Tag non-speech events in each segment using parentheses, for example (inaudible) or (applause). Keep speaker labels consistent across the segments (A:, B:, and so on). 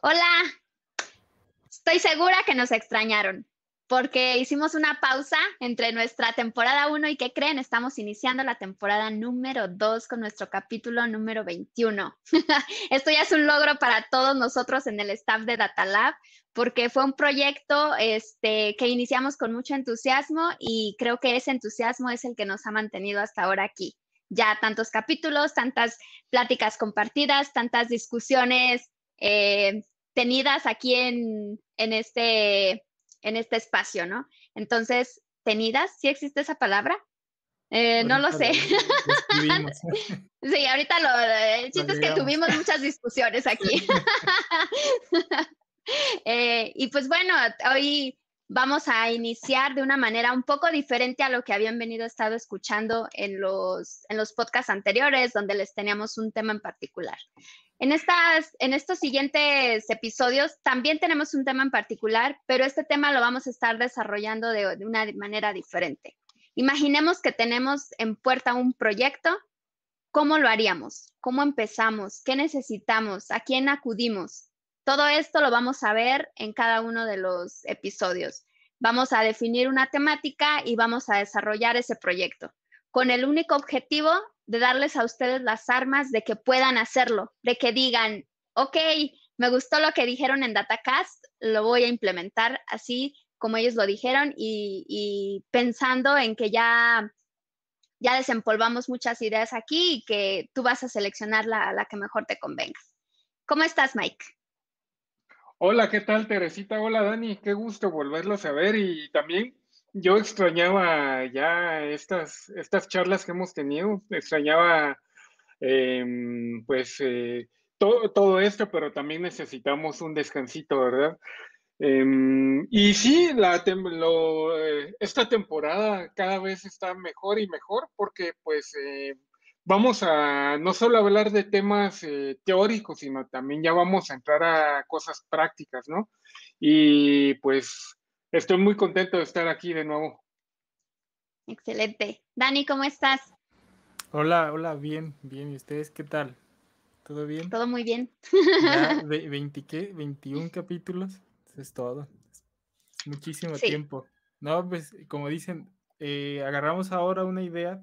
A: Hola, estoy segura que nos extrañaron porque hicimos una pausa entre nuestra temporada 1 y ¿qué creen? Estamos iniciando la temporada número 2 con nuestro capítulo número 21. (laughs) Esto ya es un logro para todos nosotros en el staff de Data Lab porque fue un proyecto este, que iniciamos con mucho entusiasmo y creo que ese entusiasmo es el que nos ha mantenido hasta ahora aquí. Ya tantos capítulos, tantas pláticas compartidas, tantas discusiones eh, tenidas aquí en, en este en este espacio, ¿no? Entonces, tenidas, ¿sí existe esa palabra? Eh, no lo sé. (laughs) sí, ahorita lo, eh, el chiste es que tuvimos muchas discusiones aquí. (laughs) (laughs) Eh, y pues bueno, hoy vamos a iniciar de una manera un poco diferente a lo que habían venido estado escuchando en los, en podcasts anteriores, donde les teníamos un tema en particular. En, en estos siguientes episodios también tenemos un tema en particular, pero este tema lo vamos a estar desarrollando de, de una manera diferente. Imaginemos que tenemos en puerta un proyecto. ¿Cómo lo haríamos? ¿Cómo empezamos? ¿Qué necesitamos? ¿A quién acudimos? Todo esto lo vamos a ver en cada uno de los episodios. Vamos a definir una temática y vamos a desarrollar ese proyecto con el único objetivo de darles a ustedes las armas de que puedan hacerlo, de que digan, ok, me gustó lo que dijeron en DataCast, lo voy a implementar así como ellos lo dijeron y, pensando en que ya, ya desempolvamos muchas ideas aquí y que tú vas a seleccionar la, la que mejor te convenga. ¿Cómo estás, Mike?
B: Hola, ¿qué tal Teresita? Hola Dani, qué gusto volverlos a ver y también yo extrañaba ya estas, estas charlas que hemos tenido, extrañaba em, pues eh, todo, todo esto, pero también necesitamos un descansito, ¿verdad? Em, y sí, la eh, esta temporada cada vez está mejor y mejor porque pues eh, vamos a no solo hablar de temas eh, teóricos, sino también ya vamos a entrar a cosas prácticas, ¿no? Y pues estoy muy
C: contento de estar aquí de nuevo.
A: Excelente. Dani, ¿cómo estás?
C: Hola, hola, bien, bien. ¿Y ustedes qué tal? ¿Todo bien? Todo muy bien. Ya, 21 (laughs) capítulos, es todo. Muchísimo tiempo. No, pues como dicen, eh, agarramos ahora una idea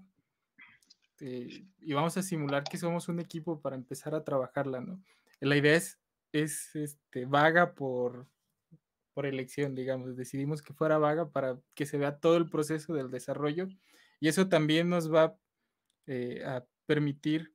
C: eh, y vamos a simular que somos un equipo para empezar a trabajarla, ¿no? La idea es, es este, vaga por, por elección, digamos. Decidimos que fuera vaga para que se vea todo el proceso del desarrollo y eso también nos va eh, a permitir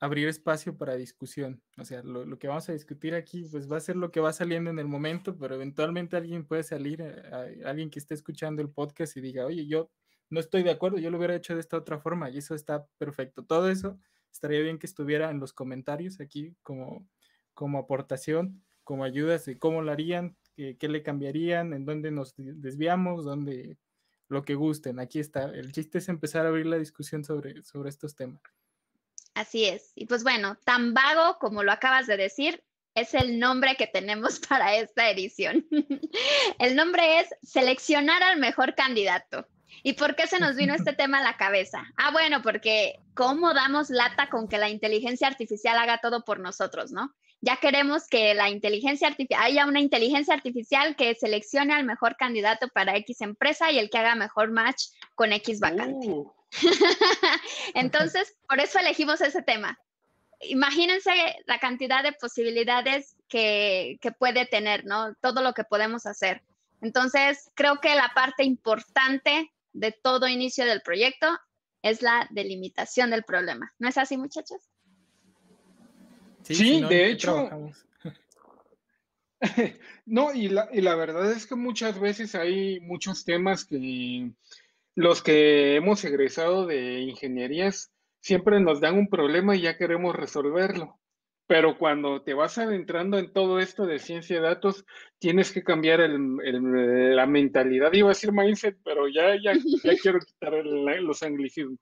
C: abrir espacio para discusión. O sea, lo, lo, que vamos a discutir aquí, pues va a ser lo que va saliendo en el momento, pero eventualmente alguien puede salir, eh, alguien que esté escuchando el podcast y diga, oye, yo no estoy de acuerdo, yo lo hubiera hecho de esta otra forma y eso está perfecto. Todo eso estaría bien que estuviera en los comentarios aquí como, como aportación, como ayudas de cómo lo harían, qué, le cambiarían, en dónde nos desviamos, dónde lo que gusten. Aquí está. El chiste es empezar a abrir la discusión sobre, sobre estos temas.
A: Así es. Y pues bueno, tan vago como lo acabas de decir, es el nombre que tenemos (laughs) para esta edición. el nombre es Seleccionar al mejor candidato. ¿Y por qué se nos vino este tema a la cabeza? Ah, bueno, porque ¿cómo damos lata con que la inteligencia artificial haga todo por nosotros, no? Ya queremos que la inteligencia artificial, haya una inteligencia artificial que seleccione al mejor candidato para X empresa y el que haga mejor match con X vacante. Uh. (laughs) Entonces, por eso elegimos ese tema. Imagínense la cantidad de posibilidades que, que puede tener, ¿no? Todo lo que podemos hacer. Entonces, creo que la parte importante de todo inicio del proyecto es la delimitación del problema. ¿No es así, muchachos?
C: Sí, de hecho.
B: (laughs) no, y la, y la verdad es que muchas veces hay muchos temas que los que hemos egresado de ingenierías siempre nos dan un problema y ya queremos resolverlo. Pero cuando te vas adentrando en todo esto de ciencia de datos, tienes que cambiar la mentalidad. Iba a decir mindset, pero ya, ya, ya (laughs) quiero quitar los anglicismos.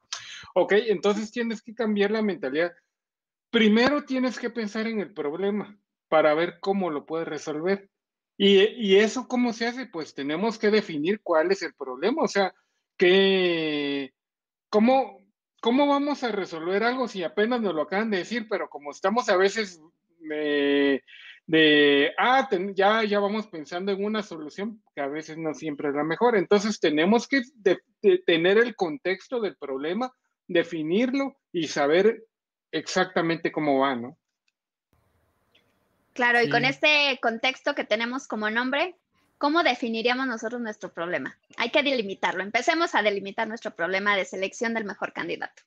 B: Ok, entonces tienes que cambiar la mentalidad. Primero tienes que pensar en el problema para ver cómo lo puedes resolver. Y, y eso, ¿cómo se hace? Pues tenemos que definir cuál es el problema, o sea, qué, ¿cómo, ¿cómo vamos a resolver algo si apenas nos lo acaban de decir? Pero como estamos a veces de, ah, ya, ya vamos pensando en una solución que a veces no siempre es la mejor. Entonces tenemos que tener el contexto del problema, definirlo y saber exactamente cómo va, ¿no?
A: Claro, y con este contexto que tenemos como nombre, ¿cómo definiríamos nosotros nuestro problema? Hay que delimitarlo. Empecemos a delimitar nuestro problema de selección del mejor candidato.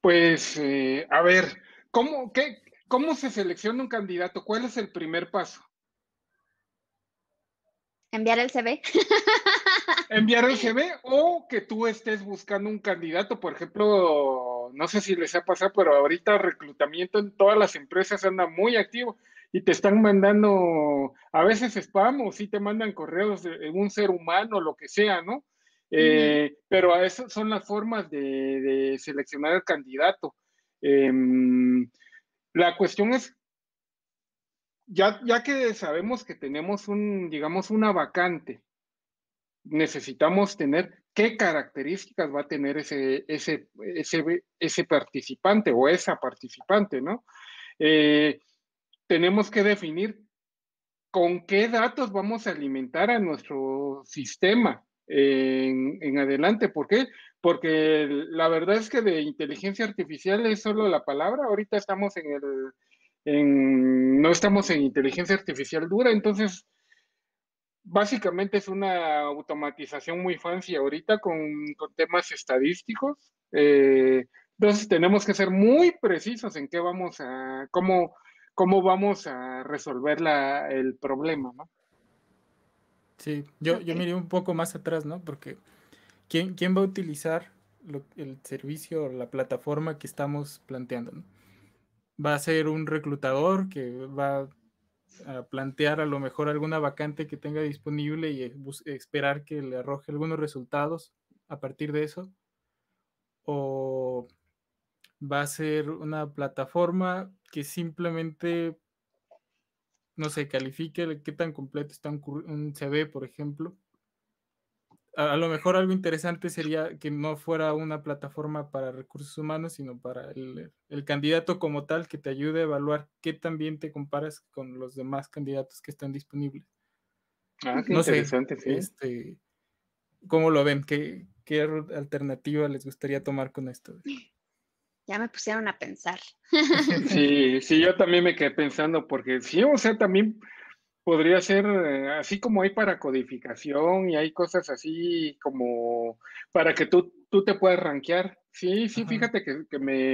B: Pues, eh, a ver, ¿cómo, qué, ¿cómo se selecciona un candidato? ¿Cuál es el primer paso?
A: Enviar el CV.
B: (laughs) Enviar el CV o que tú estés buscando un candidato, por ejemplo, no sé si les ha pasado, pero ahorita reclutamiento en todas las empresas anda muy activo y te están mandando a veces spam o si te mandan correos de un ser humano, lo que sea, ¿no? Eh, pero a esas son las formas de, seleccionar el candidato. Em, la cuestión es, ya, ya que sabemos que tenemos un, digamos, una vacante, necesitamos tener qué características va a tener ese, ese, ese, ese participante o esa participante, ¿no? Eh, tenemos que definir con qué datos vamos a alimentar a nuestro sistema en, adelante. ¿Por qué? Porque la verdad es que de inteligencia artificial es solo la palabra. Ahorita estamos en el, no estamos en inteligencia artificial dura, entonces básicamente es una automatización muy fancy ahorita con, temas estadísticos. Eh, entonces tenemos que ser muy precisos en qué vamos a, cómo, cómo vamos a resolver el problema, ¿no?
C: Sí, yo, yo miré un poco más atrás, ¿no? Porque ¿quién, quién va a utilizar el servicio o la plataforma que estamos planteando? Va a ser un reclutador que va a plantear a lo mejor alguna vacante que tenga disponible y esperar que le arroje algunos resultados a partir de eso. O va a ser una plataforma que simplemente, no se califique qué tan completo está un, CV, por ejemplo. A, lo mejor algo interesante sería que no fuera una plataforma para recursos humanos, sino para el, candidato como tal, que te ayude a evaluar qué tan bien te comparas con los demás candidatos que están disponibles. Ah, no interesante, sé, sí. Este, ¿Cómo lo ven? ¿Qué, ¿Qué alternativa les gustaría tomar con esto?
A: ya me pusieron a pensar.
C: (laughs) Sí, sí, yo también
B: me quedé pensando, porque sí, o sea, también podría ser, eh, así como hay para codificación y hay cosas así como para que tú, te puedas rankear. Sí, sí, fíjate que, me,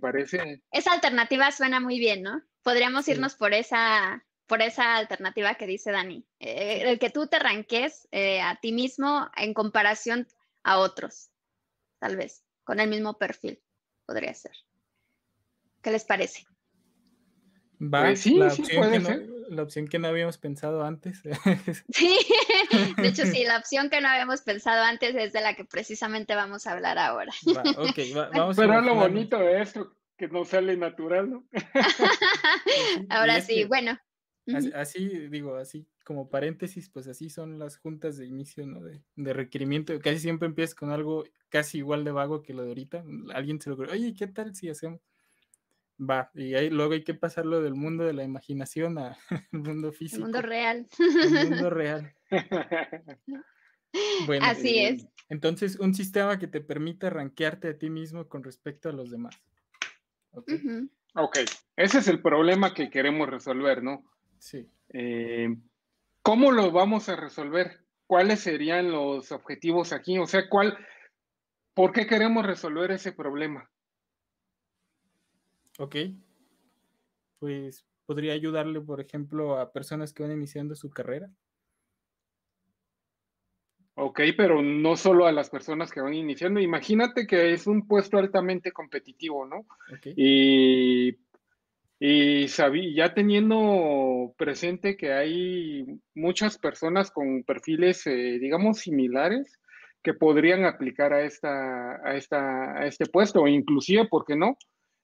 B: parece.
A: Esa alternativa suena muy bien, ¿no? Podríamos irnos por esa, por esa alternativa que dice Dani. Eh, el que tú te ranques eh, a ti mismo en comparación a otros, tal vez, con el mismo perfil podría ser. ¿Qué les parece?
C: Va, pues sí, la, opción que No, la opción que no habíamos pensado antes. (laughs)
A: sí, de hecho sí, la opción que no habíamos pensado antes es de la que precisamente vamos a hablar ahora.
B: vamos Pero lo bonito
C: de esto, que no sale natural, ¿no?
A: (laughs) (laughs) ahora sí, bueno.
C: así, digo, así como paréntesis, pues así son las juntas de inicio, ¿no? De, requerimiento. Casi siempre empiezas con algo casi igual de vago que lo de ahorita. Alguien se lo ocurre, oye, ¿qué tal si hacemos? Va, y ahí, luego hay que pasarlo del mundo de la imaginación al (laughs) mundo físico. El mundo
A: real. El mundo (laughs)
C: real. bueno, así eh, es. Entonces, un sistema que te permita arranquearte a ti mismo con respecto a los demás. Ok. Ese es el problema
B: que queremos resolver, ¿no? Sí. Eh, ¿Cómo lo vamos a resolver? ¿Cuáles serían los objetivos aquí? O sea, ¿cuál, ¿por qué queremos resolver ese problema?
C: Ok. Pues podría ayudarle, por ejemplo, a personas que van iniciando su carrera.
B: Ok, pero no solo a las personas que van iniciando. Imagínate que es un puesto altamente competitivo, ¿no? Okay. Y y ya teniendo presente que hay muchas personas con perfiles, eh, digamos, similares que podrían aplicar a, esta, a, esta, a este puesto, inclusive, ¿por qué no?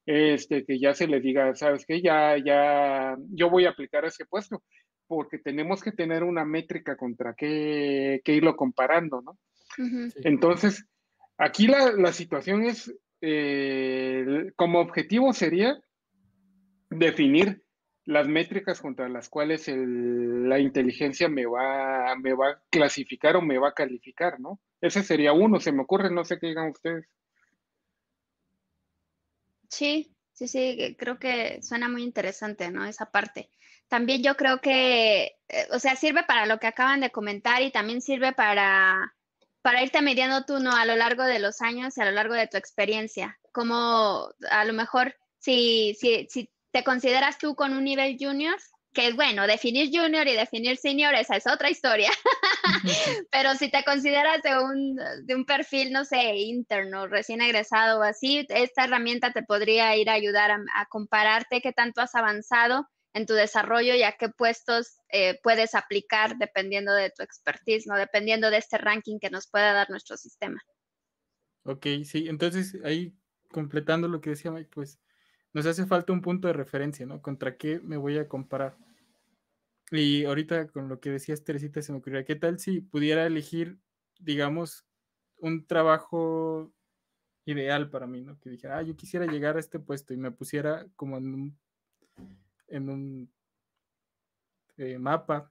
B: Este, que ya se les diga, ¿sabes qué? Ya, ya, yo voy a aplicar a ese puesto, porque tenemos que tener una métrica contra qué, irlo comparando, ¿no? Entonces, aquí la, situación es, eh, como objetivo sería definir las métricas contra las cuales la inteligencia me va, me va a clasificar o me va a calificar, ¿no? Ese sería uno, se me ocurre, no sé qué digan ustedes.
A: Sí, sí, sí, eh, creo que suena muy interesante, ¿no? Esa parte. También yo creo que, eh, o sea, sirve para lo que acaban de comentar y también sirve para, para irte mediando tú, ¿no? A lo largo de los años y a lo largo de tu experiencia. Como a lo mejor si, si, si ¿Te consideras tú con un nivel junior? Que bueno, definir junior y definir senior, esa es otra historia. (laughs) Pero si te consideras de un, de un perfil, no sé, interno, recién egresado o así, esta herramienta te podría ir a ayudar a, compararte qué tanto has avanzado en tu desarrollo y a qué puestos eh, puedes aplicar dependiendo de tu expertise, Dependiendo de este ranking que nos pueda dar nuestro sistema.
C: Ok, sí, entonces ahí completando lo que decía Mike, pues nos hace falta un punto de referencia, ¿no? ¿Contra qué me voy a comparar? Y ahorita con lo que decías, Teresita, se me ocurrió, ¿qué tal si pudiera elegir, digamos, un trabajo ideal para mí, ¿no? Que dijera, ah, yo quisiera llegar a este puesto y me pusiera como en un, eh, mapa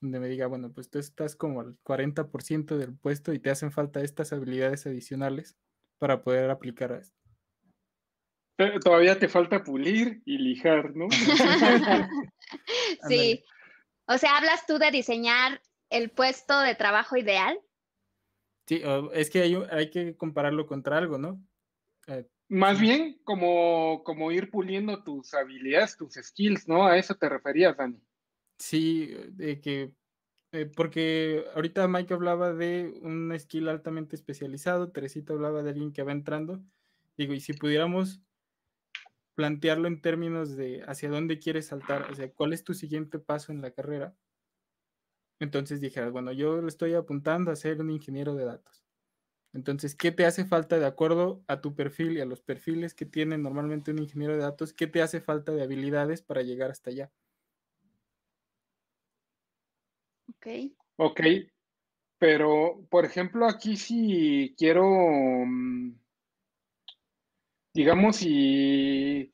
C: donde me diga, bueno, pues tú estás como al 40% del puesto y te hacen falta estas habilidades adicionales para poder aplicar a esto.
B: Todavía te falta pulir y lijar, ¿no? (laughs)
A: (laughs) sí. O sea, ¿hablas tú de diseñar el puesto de trabajo ideal?
C: Sí, es que hay, hay que compararlo contra algo, ¿no? Eh,
B: Más bien como, como ir puliendo tus habilidades, tus
C: skills, ¿no? A eso te referías, Dani. Sí, de que eh, porque ahorita Mike hablaba de un skill altamente especializado, Teresita hablaba de alguien que va entrando. Digo, y si pudiéramos plantearlo en términos de hacia dónde quieres saltar, o sea, cuál es tu siguiente paso en la carrera. Entonces dijeras, bueno, yo estoy apuntando a ser un ingeniero de datos. Entonces, ¿qué te hace falta de acuerdo a tu perfil y a los perfiles que tiene normalmente un ingeniero de datos? ¿Qué te hace falta de habilidades para llegar hasta allá? Ok. Ok,
B: pero por ejemplo, aquí si quiero mm, digamos, y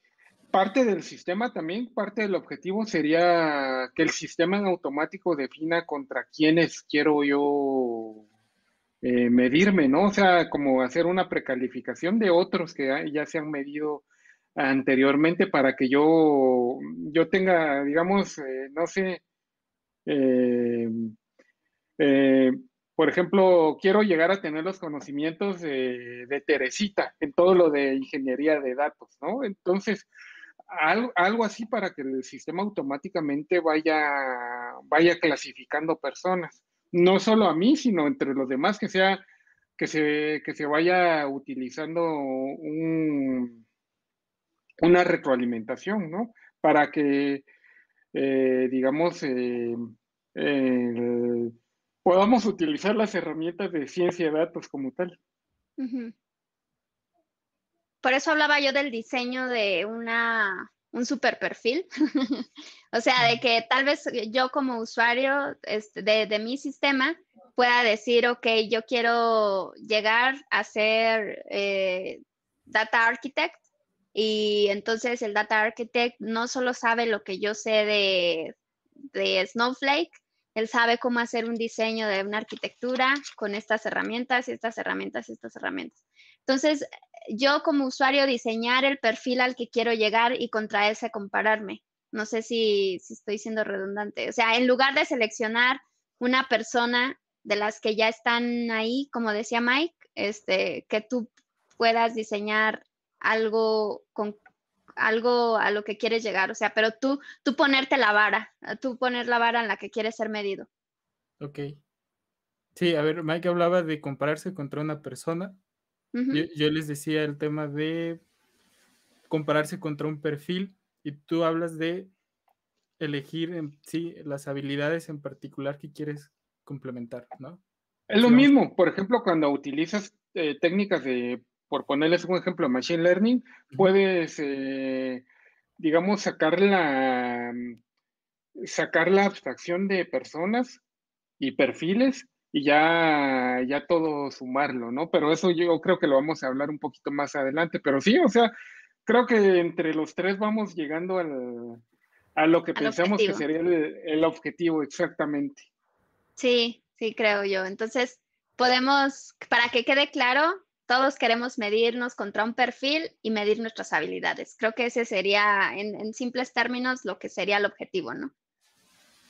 B: parte del sistema también, parte del objetivo sería que el sistema en automático defina contra quiénes quiero yo eh, medirme, ¿no? O sea, como hacer una precalificación de otros que ya, se han medido anteriormente para que yo, yo tenga, digamos, eh, no sé, eh, eh por ejemplo, quiero llegar a tener los conocimientos de, Teresita en todo lo de ingeniería de datos, ¿no? Entonces, algo, así para que el sistema automáticamente vaya, vaya clasificando personas, no solo a mí, sino entre los demás, que sea, que se, se vaya utilizando un, una retroalimentación, ¿no? Para que, eh, digamos, eh, el, podamos utilizar las herramientas de ciencia de datos como tal.
A: Por eso hablaba yo del diseño de una, un super perfil. (laughs) o sea, de que tal vez yo como usuario este, de, mi sistema pueda decir, ok, yo quiero llegar a ser eh, data architect y entonces el data architect no solo sabe lo que yo sé de Snowflake, él sabe cómo hacer un diseño de una arquitectura con estas herramientas y estas herramientas y estas herramientas. Entonces, yo como usuario diseñar el perfil al que quiero llegar y contra ese compararme. No sé si, estoy siendo redundante. O sea, en lugar de seleccionar una persona de las que ya están ahí, como decía Mike, este, que tú puedas diseñar algo con algo a lo que quieres llegar, o sea, pero tú, tú ponerte la vara, tú poner la vara en la que quieres ser medido.
C: Ok. Sí, a ver, Mike hablaba de compararse contra una persona. yo, les decía el tema de compararse contra un perfil y tú hablas de elegir las habilidades en particular que quieres complementar, ¿no?
B: Es lo mismo, por ejemplo, cuando utilizas eh, técnicas de por ponerles un ejemplo, Machine Learning, puedes, eh, digamos, sacar la, sacar la abstracción de personas y perfiles y ya, ya todo sumarlo, ¿no? Pero eso yo creo que lo vamos a hablar un poquito más adelante, pero sí, o sea, creo que entre los tres vamos llegando a lo que pensamos que sería el objetivo exactamente.
A: Sí, sí, creo yo. Entonces, podemos, para que quede claro, todos queremos medirnos contra un perfil y medir nuestras habilidades. Creo que ese sería, en, simples términos, lo que sería el objetivo, ¿no?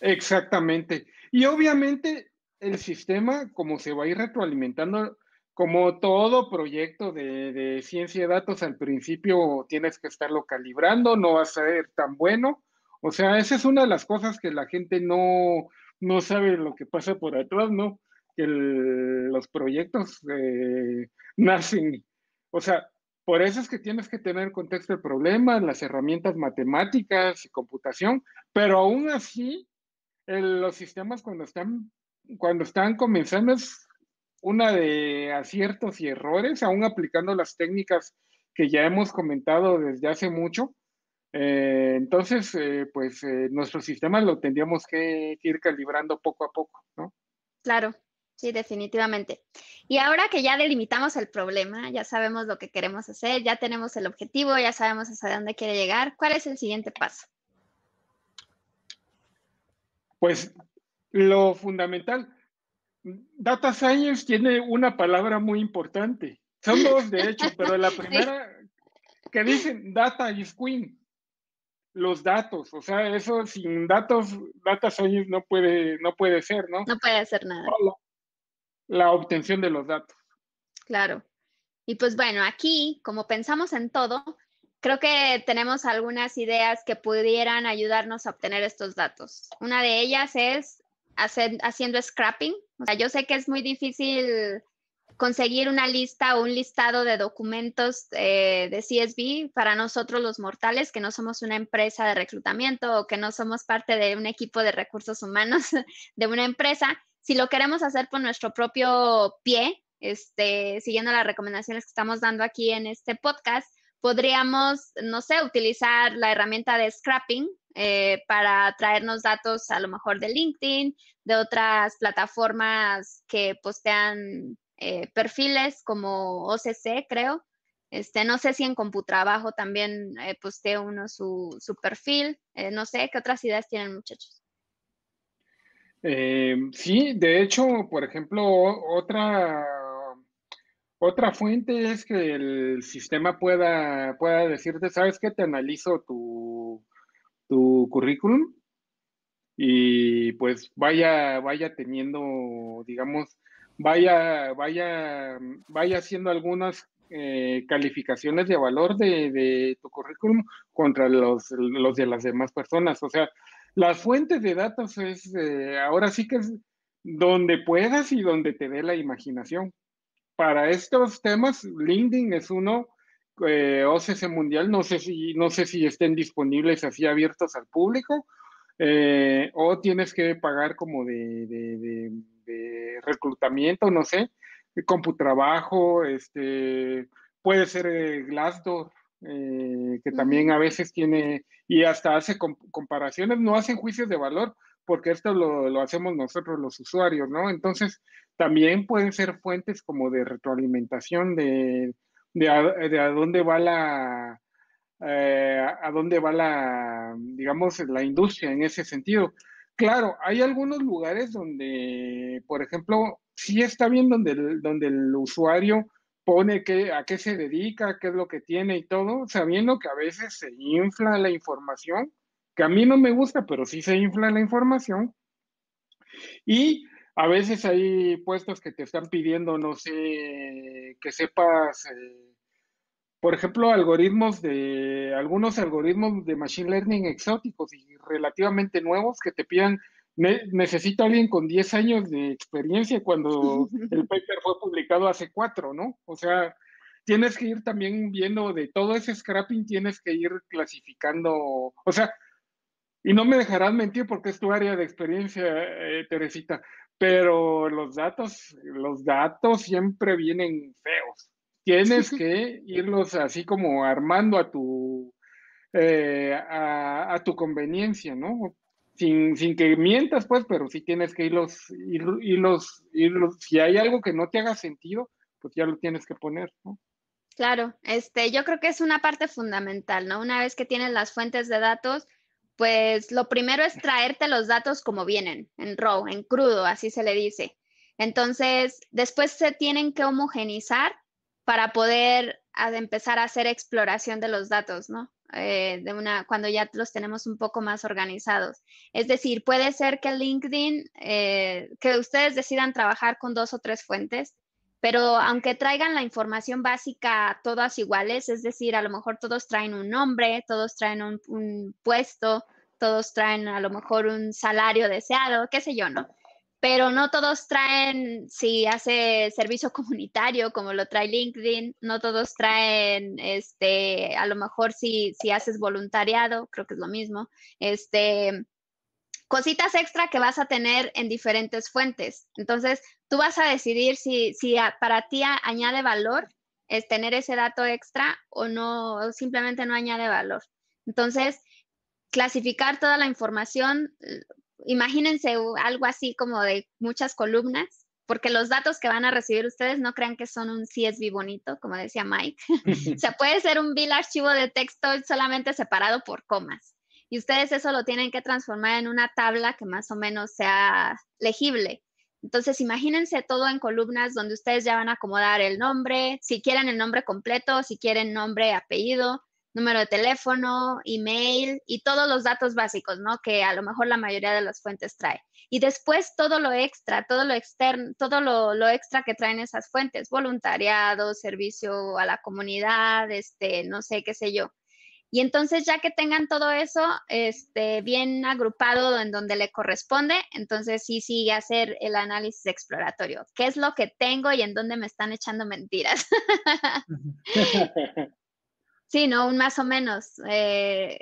B: Exactamente. Y obviamente el sistema, como se va a ir retroalimentando, como todo proyecto de, ciencia de datos, al principio tienes que estarlo calibrando, no va a ser tan bueno. O sea, esa es una de las cosas que la gente no, no sabe lo que pasa por atrás, ¿no? que los proyectos eh, nacen. O sea, por eso es que tienes que tener contexto de problemas, las herramientas matemáticas y computación, pero aún así, el, los sistemas cuando están, cuando están comenzando es una de aciertos y errores, aún aplicando las técnicas que ya hemos comentado desde hace mucho. Eh, entonces, eh, pues nuestro sistema lo tendríamos que, ir calibrando poco a poco, ¿no?
A: Claro. Sí, definitivamente. Y ahora que ya delimitamos el problema, ya sabemos lo que queremos hacer, ya tenemos el objetivo, ya sabemos hasta dónde quiere llegar, ¿cuál es el siguiente paso?
B: Pues lo fundamental, Data Science tiene una palabra muy importante. Son dos, (laughs) derechos, pero la primera que dicen Data is Queen, los datos, o sea, eso sin datos, Data Science no puede, no puede ser, ¿no? No
A: puede hacer nada
B: la obtención de los datos.
A: Claro. Y pues bueno, aquí, como pensamos en todo, creo que tenemos algunas ideas que pudieran ayudarnos a obtener estos datos. Una de ellas es hacer, haciendo scrapping. O sea, yo sé que es muy difícil conseguir una lista o un listado de documentos eh, de CSV para nosotros los mortales, que no somos una empresa de reclutamiento o que no somos parte de un equipo de recursos humanos (laughs) de una empresa si lo queremos hacer por nuestro propio pie, este, siguiendo las recomendaciones que estamos dando aquí en este podcast, podríamos, no sé, utilizar la herramienta de scrapping eh, para traernos datos a lo mejor de LinkedIn, de otras plataformas que postean eh, perfiles como OCC, creo. Este, no sé si en Computrabajo también eh, postea uno su perfil. no sé, ¿qué otras ideas tienen muchachos?
B: Em, sí, de hecho, por ejemplo, otra, otra fuente es que el sistema pueda, pueda decirte, ¿sabes qué? Te analizo tu, tu currículum y pues vaya, vaya teniendo, digamos, vaya, vaya, vaya haciendo algunas eh, calificaciones de valor de, de, tu currículum contra los, los de las demás personas. O sea, las fuentes de datos es, eh, ahora sí que es donde puedas y donde te dé la imaginación. Para estos temas, LinkedIn es uno, eh, OCC Mundial, no sé, si, no sé si estén disponibles así abiertos al público, eh, o tienes que pagar como de, reclutamiento, no sé, Computrabajo, este, puede ser Glassdoor, eh, que también a veces tiene, y hasta hace comparaciones, no hacen juicios de valor, porque esto lo, hacemos nosotros los usuarios, ¿no? Entonces, también pueden ser fuentes como de retroalimentación de, de, a, dónde va la, eh, a dónde va la, digamos, la industria en ese sentido. Claro, hay algunos lugares donde, por ejemplo, sí está bien donde donde el usuario pone a qué se dedica, qué es lo que tiene y todo, sabiendo que a veces se infla la información, que a mí no me gusta, pero sí se infla la información. Y a veces hay puestos que te están pidiendo, no sé, que sepas, eh, por ejemplo, algoritmos de, algunos algoritmos de Machine Learning exóticos y relativamente nuevos que te pidan necesito a alguien con 10 años de experiencia cuando (laughs) el paper fue publicado hace cuatro, ¿no? O sea, tienes que ir también viendo de todo ese scrapping, tienes que ir clasificando, o sea, y no me dejarás mentir porque es tu área de experiencia, eh, Teresita, pero los datos, los datos siempre vienen feos. Tienes (laughs) que irlos así como armando a tu, eh, a, tu conveniencia, ¿no? sin, sin que mientas, pues, pero sí tienes que irlos, ir, irlos, irlos, si hay algo que no te haga sentido, pues ya lo tienes que poner, ¿no?
A: Claro, este, yo creo que es una parte fundamental, ¿no? Una vez que tienes las fuentes de datos, pues lo primero es traerte los datos como vienen, en raw, en crudo, así se le dice. Entonces, después se tienen que homogenizar para poder ah, empezar a hacer exploración de los datos, ¿no? Eh, de una, cuando ya los tenemos un poco más organizados. Es decir, puede ser que LinkedIn, eh, que ustedes decidan trabajar con dos o tres fuentes, pero aunque traigan la información básica todas iguales, es decir, a lo mejor todos traen un nombre, todos traen un puesto, todos traen a lo mejor un salario deseado, qué sé yo, ¿no? pero no todos traen, si hace servicio (laughs) comunitario como lo trae LinkedIn, no todos traen, este, a lo mejor si, si haces voluntariado, creo que es lo mismo, este, cositas extra que vas a tener en diferentes fuentes. Entonces, tú vas a decidir si, si para ti añade valor es tener ese dato extra o no, o simplemente no añade valor. Entonces, clasificar toda la información imagínense algo así como de muchas columnas, porque los datos que van a recibir ustedes no crean que son un CSV bonito, como decía Mike. (laughs) o sea, puede ser un bill archivo de texto solamente separado por comas. Y ustedes eso lo tienen que transformar en una tabla que más o menos sea legible. Entonces, imagínense todo en columnas donde ustedes ya van a acomodar el nombre, si quieren el nombre completo, si quieren nombre, apellido, número de teléfono, email y todos los datos básicos, ¿no? Que a lo mejor la mayoría de las fuentes trae. Y después todo lo extra, todo lo externo, todo lo, lo extra que traen esas fuentes, voluntariado, servicio a la comunidad, este, no sé, qué sé yo. Y entonces ya que tengan todo eso este, bien agrupado en donde le corresponde, entonces sí, sí, hacer el análisis exploratorio. ¿Qué es lo que tengo y en dónde me están echando mentiras? (laughs) Sí, ¿no? Un más o menos, eh,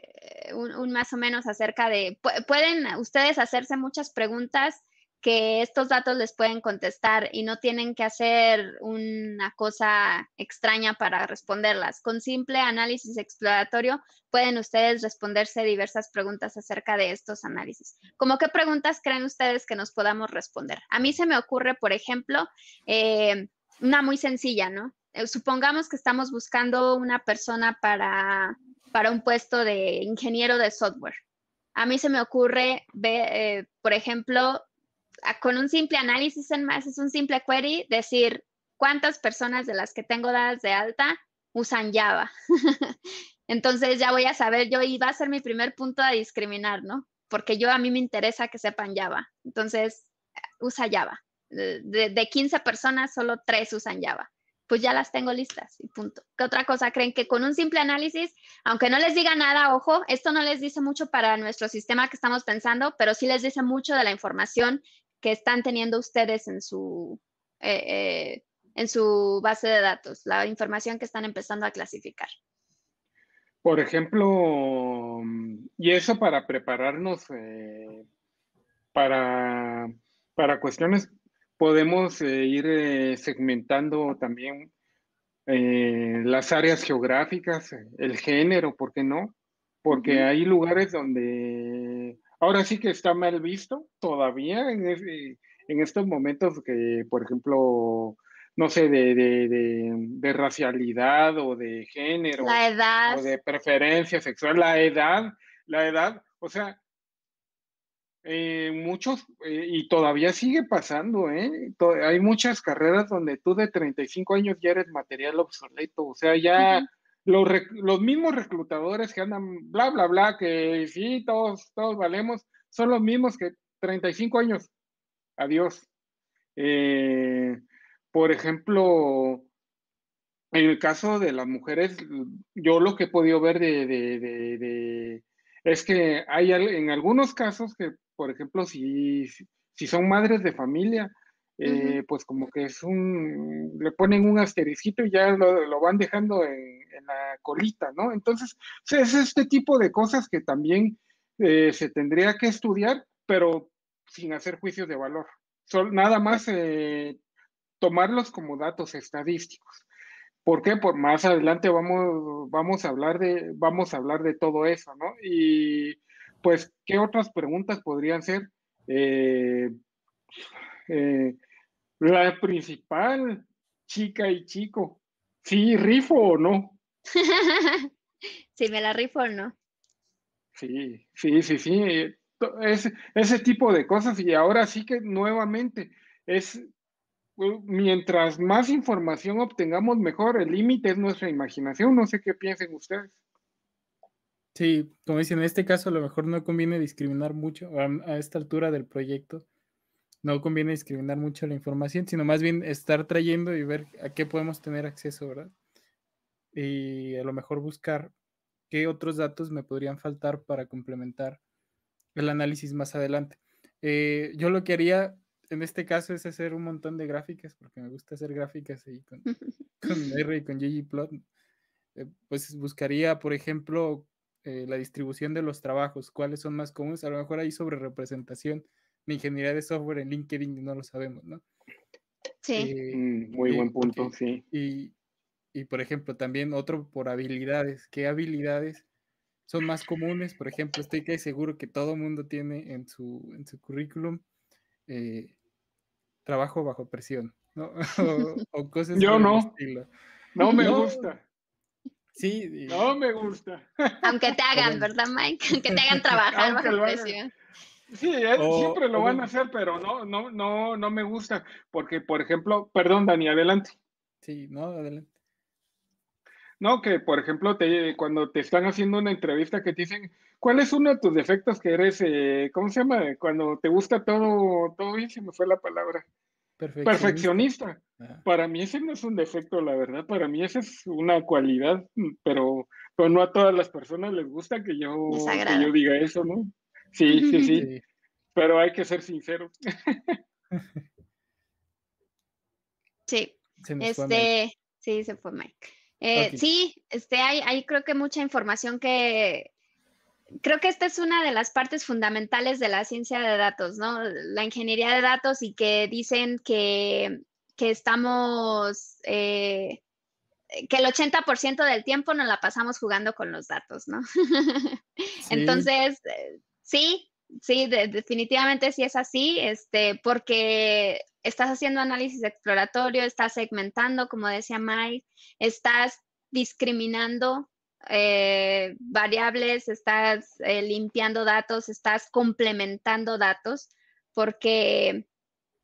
A: un, más o menos acerca de, pueden ustedes hacerse muchas preguntas que estos datos les pueden contestar y no tienen que hacer una cosa extraña para responderlas. Con simple análisis exploratorio pueden ustedes responderse diversas preguntas acerca de estos análisis. ¿Cómo qué preguntas creen ustedes que nos podamos responder? A mí se me ocurre, por ejemplo, eh, una muy sencilla, ¿no? Eh, supongamos que estamos buscando una persona para, para un puesto de ingeniero de software. A mí se me ocurre, eh, por ejemplo, con un simple análisis en más, es un simple query, decir cuántas personas de las que tengo dadas de alta usan Java. (laughs) Entonces ya voy a saber yo iba a ser mi primer punto a discriminar, ¿no? Porque yo a mí me interesa que sepan Java. Entonces, eh, usa Java. De, de 15 personas, solo 3 usan Java pues ya las tengo listas y punto. ¿Qué otra cosa creen que con un simple análisis, aunque no les diga nada, ojo, esto no les dice mucho para nuestro sistema que estamos pensando, pero sí les dice mucho de la información que están teniendo ustedes en su, eh, eh, en su base de datos, la información que están empezando a clasificar.
B: Por ejemplo, y eso para prepararnos eh, para, para cuestiones podemos eh, ir eh, segmentando también eh, las áreas geográficas, el género, ¿por qué no? Porque hay lugares donde ahora sí que está mal visto todavía en, estos momentos que, por ejemplo, no sé, de racialidad o de género, la edad. o de preferencia sexual, la edad, la edad, o sea, eh, muchos, eh, y todavía sigue pasando, ¿eh? hay muchas carreras donde tú de 35 años ya eres material obsoleto, o sea, ya los, mismos reclutadores que andan, bla, bla, bla, que sí, todos, todos valemos, son los mismos que 35 años. Adiós. Eh, por ejemplo, en el caso de las mujeres, yo lo que he podido ver de, de es que hay en algunos casos que por ejemplo, si, son madres de familia, eh, pues como que es un, le ponen un asterisco y ya lo, van dejando en, la colita, ¿no? Entonces, es este tipo de cosas que también eh, se tendría que estudiar, pero sin hacer juicios de valor, nada más eh, tomarlos como datos estadísticos. ¿Por qué? Por más adelante vamos, vamos, a hablar de, vamos a hablar de todo eso, ¿no? Y pues, ¿qué otras preguntas podrían ser? Eh, eh, la principal, chica y chico, ¿sí rifo o no?
A: (laughs) si me la rifo o no.
B: Sí, sí, sí, sí. Eh, ese tipo de cosas y ahora sí que nuevamente es mientras más información obtengamos mejor el límite es nuestra imaginación no sé qué piensen ustedes
C: Sí, como dicen, en este caso a lo mejor no conviene discriminar mucho mm, a, esta altura del proyecto. No conviene discriminar mucho la información, sino más bien estar trayendo y ver a qué podemos tener acceso, ¿verdad? Y a lo mejor buscar qué otros datos me podrían faltar para complementar el análisis más adelante. Eh, yo lo que haría en este caso es hacer un montón de gráficas, porque me gusta hacer gráficas ahí con, (laughs) R y con ggplot. Eh, pues buscaría, por ejemplo, eh, la distribución de los trabajos, cuáles son más comunes, a lo mejor hay sobre representación de ingeniería de software en LinkedIn, no lo sabemos, ¿no?
B: Sí. Eh, mm, muy buen punto, sí.
C: Y, por ejemplo, también otro por habilidades. ¿Qué habilidades son más comunes? Por ejemplo, estoy seguro que todo mundo tiene en su, su currículum eh, trabajo bajo presión, ¿no? (laughs) o, cosas Yo no. No me gusta. Sí. No me gusta.
A: Aunque te hagan, ¿verdad, Mike? Aunque te hagan (laughs) trabajar bajo presión.
B: Sí, siempre lo van a hacer, pero no, no, no, no me gusta. Porque, por ejemplo, perdón, Dani, adelante. Sí, no, adelante. No, que por ejemplo, te, cuando te están haciendo una entrevista que te dicen, ¿cuál es uno de tus defectos que eres, eh, ¿cómo se llama? Cuando te gusta todo, todo bien, se me fue la palabra.
C: Perfeccionista. Ah.
B: Para mí ese no es un defecto, la verdad. Para mí esa es una cualidad, mm, pero, pero no a todas las personas les gusta que yo, yo diga eso, ¿no? Sí, sí, sí, Pero hay que ser sincero. (laughs) sí. este,
A: sí, se fue Mike. Eh, sí, este, hay, hay creo que mucha información que creo que esta es una de las partes fundamentales de la ciencia de datos, ¿no? La ingeniería de datos y que dicen que, estamos, eh, que el 80% del tiempo nos la pasamos jugando con los datos, ¿no? (laughs) Entonces, eh, sí, sí, definitivamente sí es así, este, porque estás haciendo análisis exploratorio, estás segmentando, como decía Mike, estás discriminando eh, variables, estás eh, limpiando datos, estás complementando datos, porque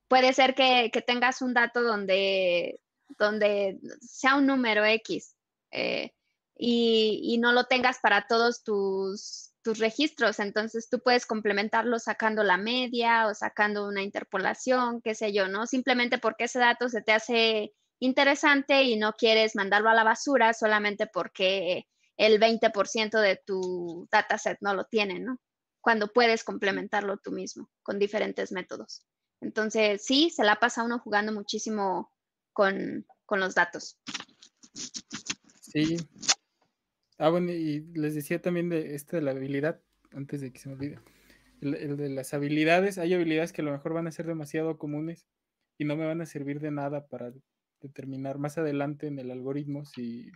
A: puede ser que, tengas un dato donde, donde, sea un número X eh, y, no lo tengas para todos tus, tus registros, entonces tú puedes complementarlo sacando la media o sacando una interpolación, qué sé yo, ¿no? Simplemente porque ese dato se te hace interesante y no quieres mandarlo a la basura solamente porque el 20% de tu dataset no lo tiene, ¿no? Cuando puedes complementarlo tú mismo con diferentes métodos. Entonces, sí, se la pasa uno jugando muchísimo con, los datos.
C: Sí. Ah, bueno, y les decía también de esta de la habilidad, antes de que se me olvide. el, de las habilidades, hay habilidades que a lo mejor van a ser demasiado comunes y no me van a servir de nada para determinar más adelante en el algoritmo si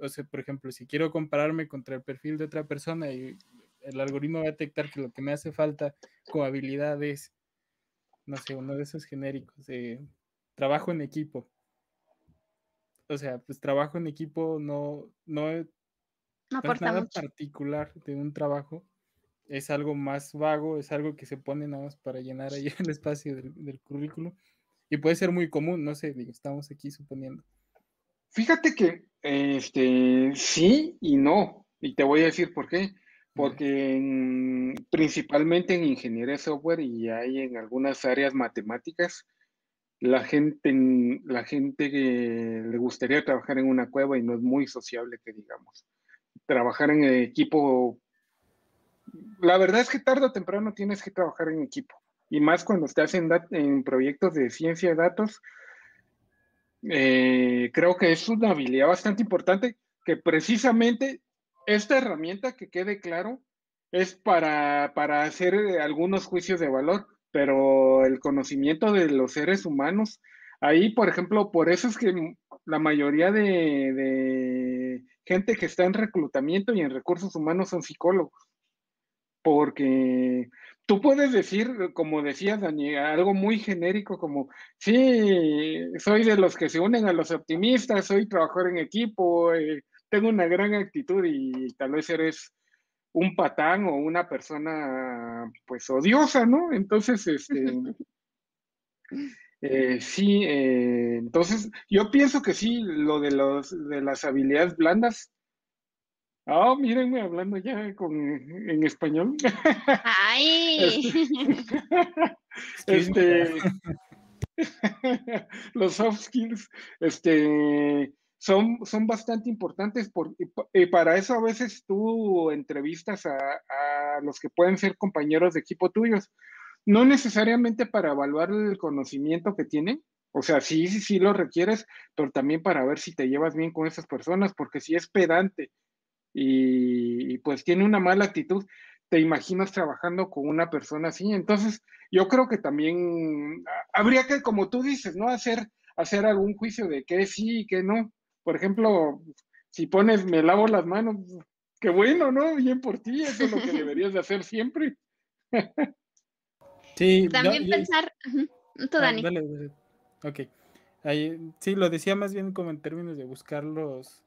C: o sea, por ejemplo, si quiero compararme contra el perfil de otra persona y el algoritmo va a detectar que lo que me hace falta como habilidades no sé, uno de esos genéricos de trabajo en equipo. O sea, pues trabajo en equipo no, no, es nada particular de un trabajo. Es algo más vago, es algo que se pone nada más para llenar ahí (laughs) el espacio del, del currículum. Y puede ser muy común, no sé, digo, estamos aquí suponiendo. Fíjate que
B: este, sí y no. Y te voy a decir por qué. Porque principalmente en ingeniería de software y hay en algunas áreas matemáticas, la gente, la gente que le gustaría trabajar en una cueva y no es muy sociable que digamos. Trabajar en equipo, la verdad es que tarde o temprano tienes que trabajar en equipo. Y más cuando estás hacen en proyectos de ciencia de datos, eh, creo que es una habilidad bastante importante que precisamente esta herramienta que quede claro es para, para hacer eh, algunos juicios de valor, pero el conocimiento de los seres humanos, ahí por ejemplo, por eso es que la mayoría de, de gente que está en reclutamiento y en recursos humanos son psicólogos, porque tú puedes decir, eh, como decías, Dani, algo muy genérico como, sí, soy de los que se unen a los optimistas, soy trabajador en equipo, eh, tengo una gran actitud y tal vez eres un patán o una persona pues odiosa, ¿no? Entonces, este... (laughs) Eh, sí, entonces yo pienso que sí, lo de, los, de las habilidades blandas Ah, oh, mírenme hablando ya en español.
A: ¡Ay!
B: Este, (laughs) este (laughs) los soft skills este, son, son bastante importantes por, para eso a veces tú entrevistas a, a, los que pueden ser compañeros de equipo tuyos, no necesariamente para evaluar el conocimiento que tienen, o sea, sí, sí, sí lo requieres, pero también para ver si te llevas bien con esas personas, porque si es pedante y, pues tiene una mala actitud, te imaginas trabajando con una persona así. Entonces, yo creo que también ah, habría que, como tú dices, ¿no? Hacer, hacer algún juicio de qué sí y qué no. Por ejemplo, si pones me lavo las manos, qué bueno, ¿no? Bien por ti, eso es lo que (laughs) deberías de hacer siempre.
C: sí. También pensar, tú ah, Dani. Ok. sí, lo decía más bien como en términos de buscar los,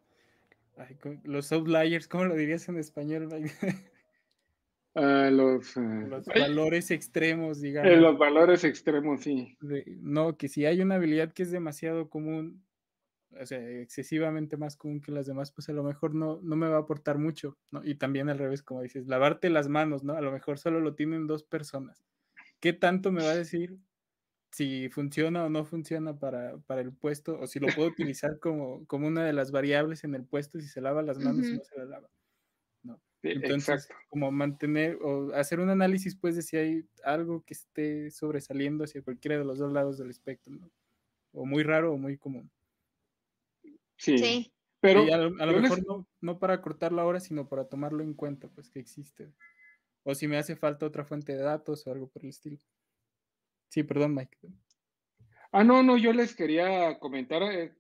C: los outliers, ¿cómo lo dirías en español? (laughs)
B: Ah, los, eh, ¿eh?
C: valores extremos, digamos. Eh, los
B: valores extremos, sí.
C: no, que si hay una habilidad que es demasiado común, o sea, excesivamente más común que las demás, pues a lo mejor no, no me va a aportar mucho, ¿no? Y también al revés, como dices, lavarte las manos, ¿no? A lo mejor solo lo tienen dos personas. ¿Qué tanto me va a decir si funciona o no funciona para, para, el puesto, o si lo puedo utilizar como, como una de las variables en el puesto, si se lava las manos o no se la lava. Entonces, Exacto. como mantener o hacer un análisis pues de si hay algo que esté sobresaliendo hacia cualquiera de los dos lados del espectro, o muy raro o muy común. Sí. Pero a, lo, mejor no, no para la hora sino para tomarlo en cuenta, pues que existe. O si me hace falta otra fuente de datos o algo por el estilo. Sí, perdón, Mike. Ah,
B: no, no, yo les quería comentar, eh,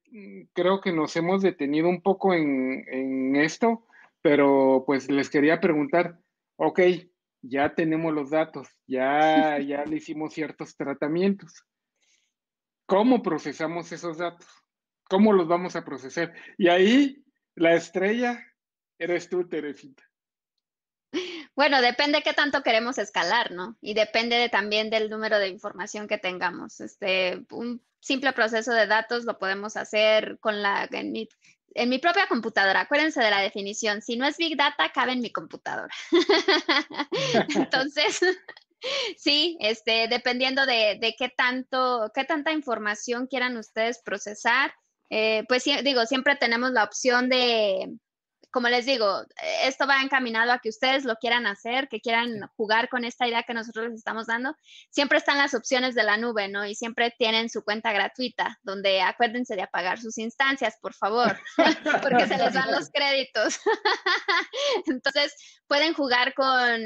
B: creo que nos hemos detenido un poco en, esto, pero pues les quería preguntar, ok, ya tenemos los datos, ya, (laughs) ya le hicimos ciertos tratamientos. ¿Cómo procesamos esos datos? ¿Cómo los vamos a procesar? Y ahí la estrella eres tú, Teresita.
A: Bueno, depende qué tanto queremos escalar, ¿no? Y depende también del número de información que tengamos. Este, un simple proceso de datos lo podemos hacer con la, en mi, propia computadora. Acuérdense de la definición. Si no es Big Data, cabe en mi computadora. (laughs) Entonces, (laughs) sí, este, dependiendo de, de, qué tanto, qué tanta información quieran ustedes procesar, eh, pues digo, siempre tenemos la opción de como les digo, eh, esto va encaminado a que ustedes lo quieran hacer, que quieran jugar con esta idea que nosotros les estamos dando. Siempre están las opciones de la nube, ¿no? Y siempre tienen su cuenta gratuita, donde acuérdense de apagar sus instancias, por favor, (laughs) porque se les dan los créditos. (laughs) Entonces, pueden jugar con,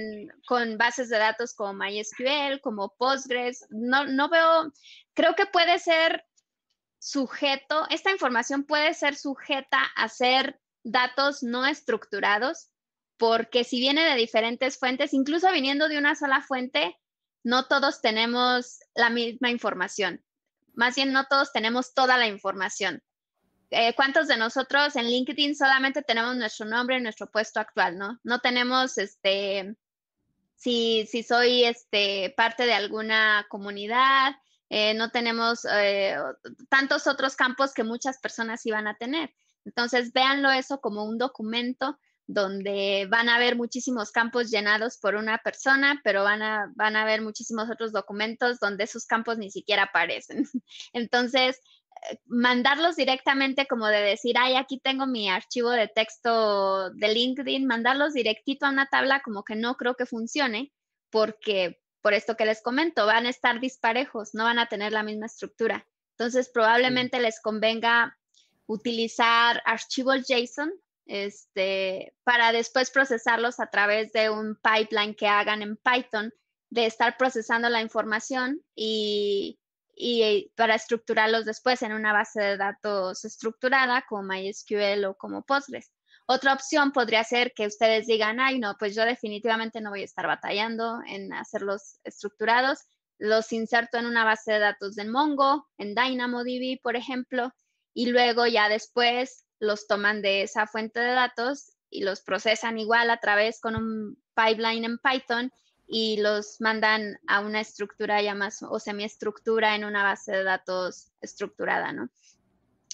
A: con, bases de datos como MySQL, como Postgres. No, no veo, creo que puede ser sujeto, esta información puede ser sujeta a ser datos no estructurados, porque si viene de diferentes fuentes, incluso viniendo de una sola fuente, no todos tenemos la misma información. Más bien, no todos tenemos toda la información. Eh, ¿Cuántos de nosotros en LinkedIn solamente tenemos nuestro nombre y nuestro puesto actual, no? No tenemos, este, si, si soy este, parte de alguna comunidad, eh, no tenemos eh, tantos otros campos que muchas personas iban a tener. Entonces, véanlo eso como un documento donde van a ver muchísimos campos llenados por una persona, pero van a, van a ver muchísimos otros documentos donde esos campos ni siquiera aparecen. (laughs) Entonces, eh, mandarlos directamente como de decir, ay, aquí tengo mi archivo de texto de LinkedIn, mandarlos directito a una tabla como que no creo que funcione porque por esto que les comento, van a estar disparejos, no van a tener la misma estructura. Entonces, probablemente les convenga utilizar archivos JSON este, para después procesarlos a través de un pipeline que hagan en Python, de estar procesando la información y, para estructurarlos después en una base de datos estructurada como MySQL o como Postgres. Otra opción podría ser que ustedes digan, ay, no, pues yo definitivamente no voy a estar batallando en hacerlos estructurados. Los inserto en una base de datos de Mongo, en DynamoDB, por ejemplo, y luego ya después los toman de esa fuente de datos y los procesan igual a través con un pipeline en Python y los mandan a una estructura ya más o semiestructura en una base de datos estructurada, ¿no?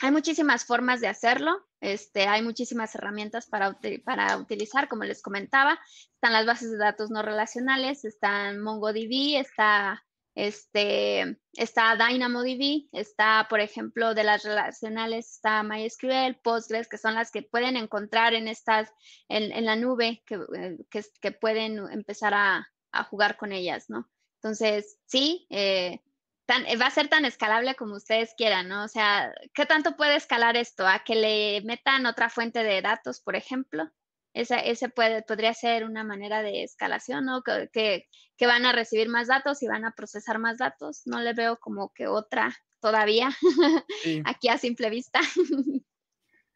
A: Hay muchísimas formas de hacerlo, este, hay muchísimas herramientas para, para utilizar, como les comentaba, están las bases de datos no relacionales, están MongoDB, está este, está DynamoDB, está, por ejemplo, de las relacionales, está MySQL, Postgres, que son las que pueden encontrar en, estas, en, la nube, que, eh, pueden empezar a, jugar con ellas, ¿no? Entonces, sí, eh, eh, va a ser tan escalable como ustedes quieran, ¿no? O sea, ¿qué tanto puede escalar esto? ¿A que le metan otra fuente de datos, por ejemplo? Esa, ese puede, podría ser una manera de escalación, ¿no? Que, van a recibir más datos y van a procesar más datos. No le veo como que otra todavía (laughs) aquí a simple vista. (laughs)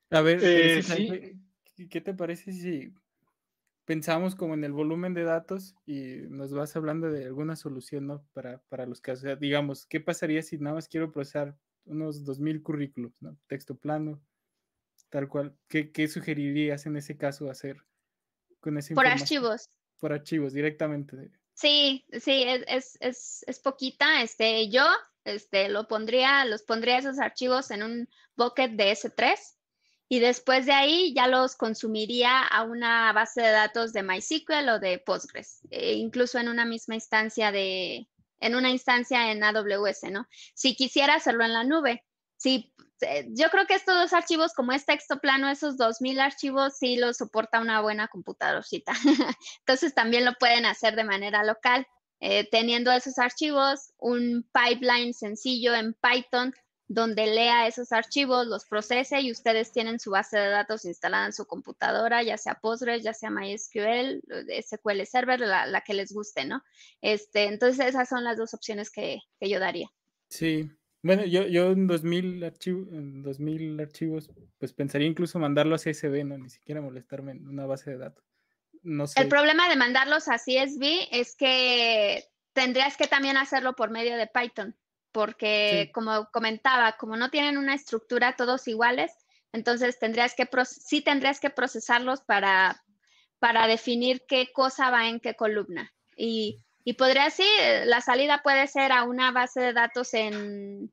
C: A ver, eh, ¿qué te parece si pensamos como en el volumen de datos y nos vas hablando de alguna solución, ¿no? Para, los casos, digamos, ¿qué pasaría si nada más quiero procesar unos 2.000 currículos, ¿no? Texto plano, Tal cual. ¿Qué, sugerirías en ese caso hacer con ese Por archivos. Por archivos, directamente.
A: Sí, sí, es, poquita. Este, yo este, lo pondría, los pondría esos archivos en un bucket de S3 y después de ahí ya los consumiría a una base de datos de MySQL o de Postgres, e incluso en una misma instancia de, en una instancia en AWS, ¿no? Si quisiera hacerlo en la nube, sí eh, yo creo que estos dos archivos, como es texto plano, esos 2000 archivos sí los soporta una buena computadorcita. (laughs) Entonces también lo pueden hacer de manera local, eh, teniendo esos archivos, un pipeline sencillo en Python donde lea esos archivos, los procese y ustedes tienen su base de datos instalada en su computadora, ya sea Postgres, ya sea MySQL, eh, SQL Server, la, la que les guste, ¿no? Este, entonces esas son las dos opciones que, que yo daría.
C: Sí, bueno, yo, en 2000, en 2000 archivos, pues pensaría incluso mandarlo a CSV, ¿no? Ni siquiera molestarme en una base de datos. El problema
A: de mandarlos a CSV es que tendrías que también hacerlo por medio de Python, porque como comentaba, como no tienen una estructura todos iguales, entonces tendrías que sí tendrías que procesarlos para, para definir qué cosa va en qué columna. Y y podría, ser, la salida puede ser a una base de datos en,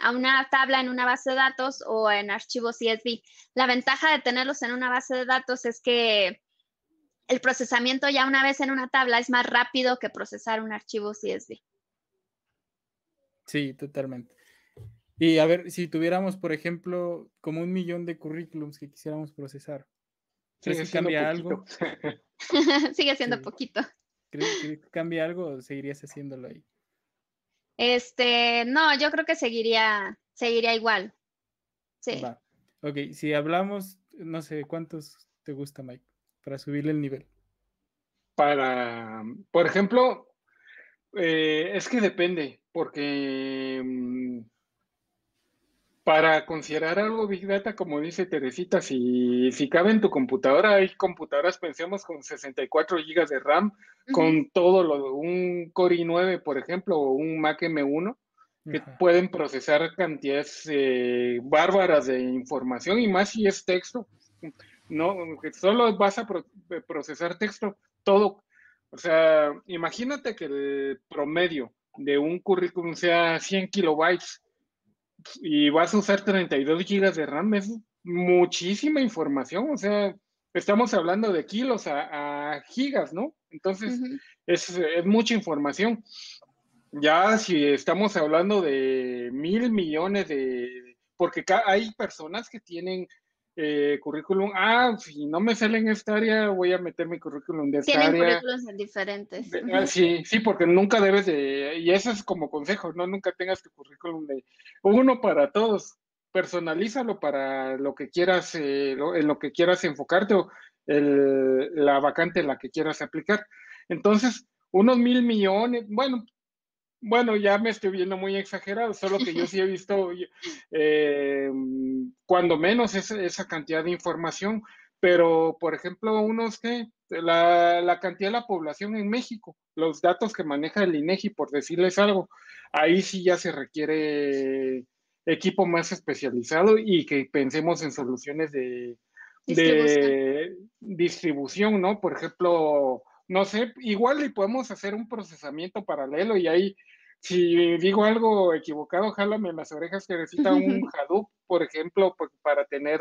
A: a una tabla en una base de datos o en archivos CSV. La ventaja de tenerlos en una base de datos es que el procesamiento ya una vez en una tabla es más rápido que procesar un archivo CSV.
C: Sí, totalmente. Y a ver, si tuviéramos, por ejemplo, como un millón de currículums que quisiéramos procesar, ¿crees que cambia algo? (laughs)
A: (laughs) Sigue siendo poquito.
C: ¿Crees que cambia algo o seguirías haciéndolo ahí?
A: Este, no, yo creo que seguiría, seguiría igual. Sí.
C: Ok, si hablamos, no sé, ¿cuántos te gusta, Mike? Para subirle el nivel.
B: Para, por ejemplo, eh, es que depende, porque mm, para considerar algo Big Data, como dice Teresita, si, cabe en tu computadora, hay computadoras, pensemos, con 64 GB de RAM, con todo lo, un Core i9, por ejemplo, o un Mac M1, que pueden procesar cantidades eh, bárbaras de información y más si es texto. No, solo vas a eh, procesar texto, todo. O sea, imagínate que el promedio de un currículum sea 100 kilobytes y vas a usar 32 gigas de RAM, es muchísima información, o sea, estamos hablando de kilos a, gigas, ¿no? Entonces, es, es, mucha información. Ya si estamos hablando de mil millones de... Porque hay personas que tienen eh, currículum, ah, si no me sale en esta área, voy a meter mi currículum de esta área. Tienen
A: currículums diferentes. Ah,
B: sí, sí, porque nunca debes de, y eso es como consejo, ¿no? Nunca tengas que currículum de uno para todos, personalízalo para lo que quieras, eh, en lo que quieras enfocarte o la vacante en la que quieras aplicar. Entonces, unos mil millones, bueno, bueno, ya me estoy viendo muy exagerado, solo que yo sí he visto eh, cuando menos esa cantidad de información, pero por ejemplo, unos que la, cantidad de la población en México, los datos que maneja el INEGI, por decirles algo, ahí sí ya se requiere equipo más especializado y que pensemos en soluciones de distribución, ¿no? Por ejemplo, no sé, igual y podemos hacer un procesamiento paralelo y ahí, si digo algo equivocado, jálame las orejas que necesita un (laughs) Hadoop, por ejemplo, pues, para tener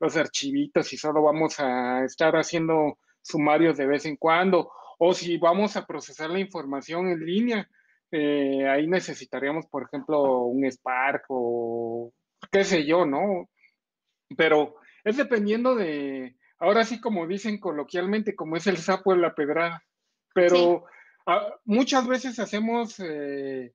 B: los archivitos y solo vamos a estar haciendo sumarios de vez en cuando, o si vamos a procesar la información en línea, eh, ahí necesitaríamos, por ejemplo, un Spark o qué sé yo, ¿no? Pero es dependiendo de, ahora sí como dicen coloquialmente, como es el sapo en la pedrada, pero muchas veces hacemos, eh,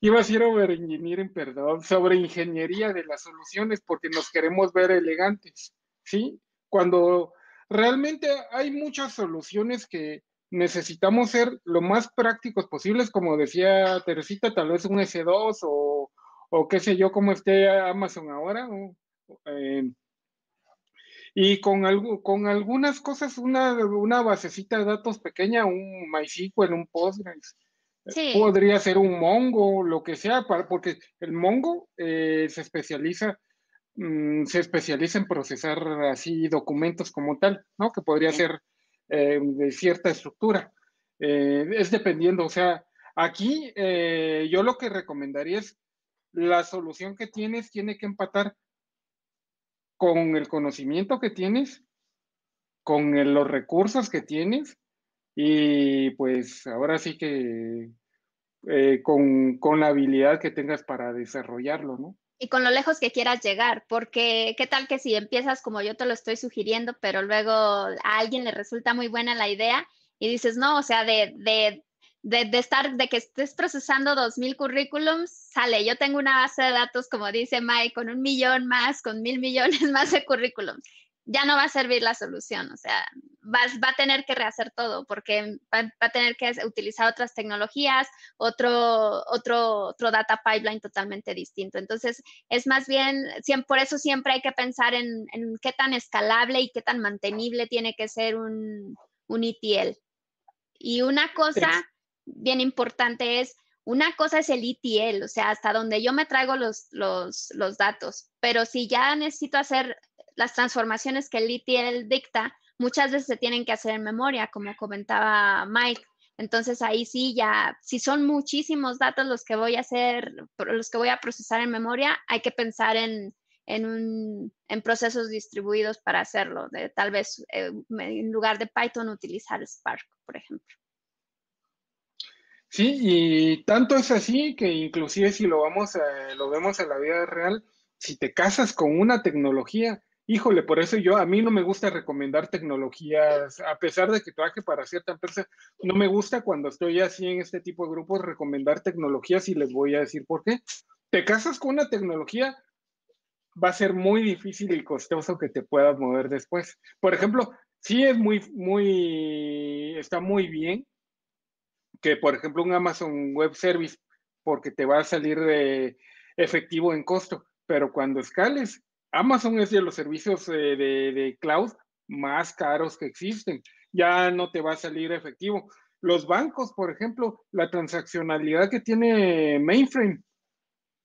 B: iba a decir overengineering, perdón, sobre ingeniería de las soluciones porque nos queremos ver elegantes, ¿sí? Cuando realmente hay muchas soluciones que necesitamos ser lo más prácticos posibles, como decía Teresita, tal vez un S2 o, qué sé yo, como esté Amazon ahora. Eh, y con, algo, con algunas cosas, una, una basecita de datos pequeña, un MySQL, un Postgres, eh, podría ser un Mongo, lo que sea, porque el Mongo eh, se especializa mm, se especializa en procesar así documentos como tal, ¿no? Que podría ser eh, de cierta estructura. es dependiendo, o sea, aquí yo lo que recomendaría es la solución que tienes tiene que empatar con el conocimiento que tienes, con los recursos que tienes y pues ahora sí que eh, con, con, la habilidad que tengas para desarrollarlo,
A: ¿no? Y con lo lejos que quieras llegar, porque qué tal que si empiezas como yo te lo estoy sugiriendo, pero luego a alguien le resulta muy buena la idea y dices, no, o sea, de, de de, estar, de que estés procesando 2.000 currículums, sale, yo tengo una base de datos, como dice Mike, con un millón más, con mil millones (laughs) más de currículums. Ya no va a servir la solución, o sea, vas, va a tener que rehacer todo porque va, a tener que utilizar otras tecnologías, otro, otro, otro data pipeline totalmente distinto. Entonces, es más bien, por eso siempre hay que pensar en, qué tan escalable y qué tan mantenible tiene que ser un, un ETL. Y una cosa bien importante es, una cosa es el ETL, o sea, hasta donde yo me traigo los, los, datos, pero si ya necesito hacer las transformaciones que el ETL dicta, muchas veces se tienen que hacer en memoria, como comentaba Mike. Entonces ahí sí ya, si son muchísimos datos los que voy a hacer, los que voy a procesar en memoria, hay que pensar en, procesos distribuidos para hacerlo. De, tal vez eh, en lugar de Python utilizar Spark, por ejemplo.
B: Sí, y tanto es así que inclusive si lo vamos a, lo vemos en la vida real, si te casas con una tecnología, híjole, por eso yo a mí no me gusta recomendar tecnologías, a pesar de que trabaje para cierta empresa, no me gusta cuando estoy así en este tipo de grupos recomendar tecnologías y les voy a decir por qué. Te casas con una tecnología, va a ser muy difícil y costoso que te puedas mover después. Por ejemplo, sí es muy, muy, está muy bien que, por ejemplo, un Amazon Web Service, porque te va a salir efectivo en costo. Pero cuando escales, Amazon es de los servicios eh, de, cloud más caros que existen. Ya no te va a salir efectivo. Los bancos, por ejemplo, la transaccionalidad que tiene mainframe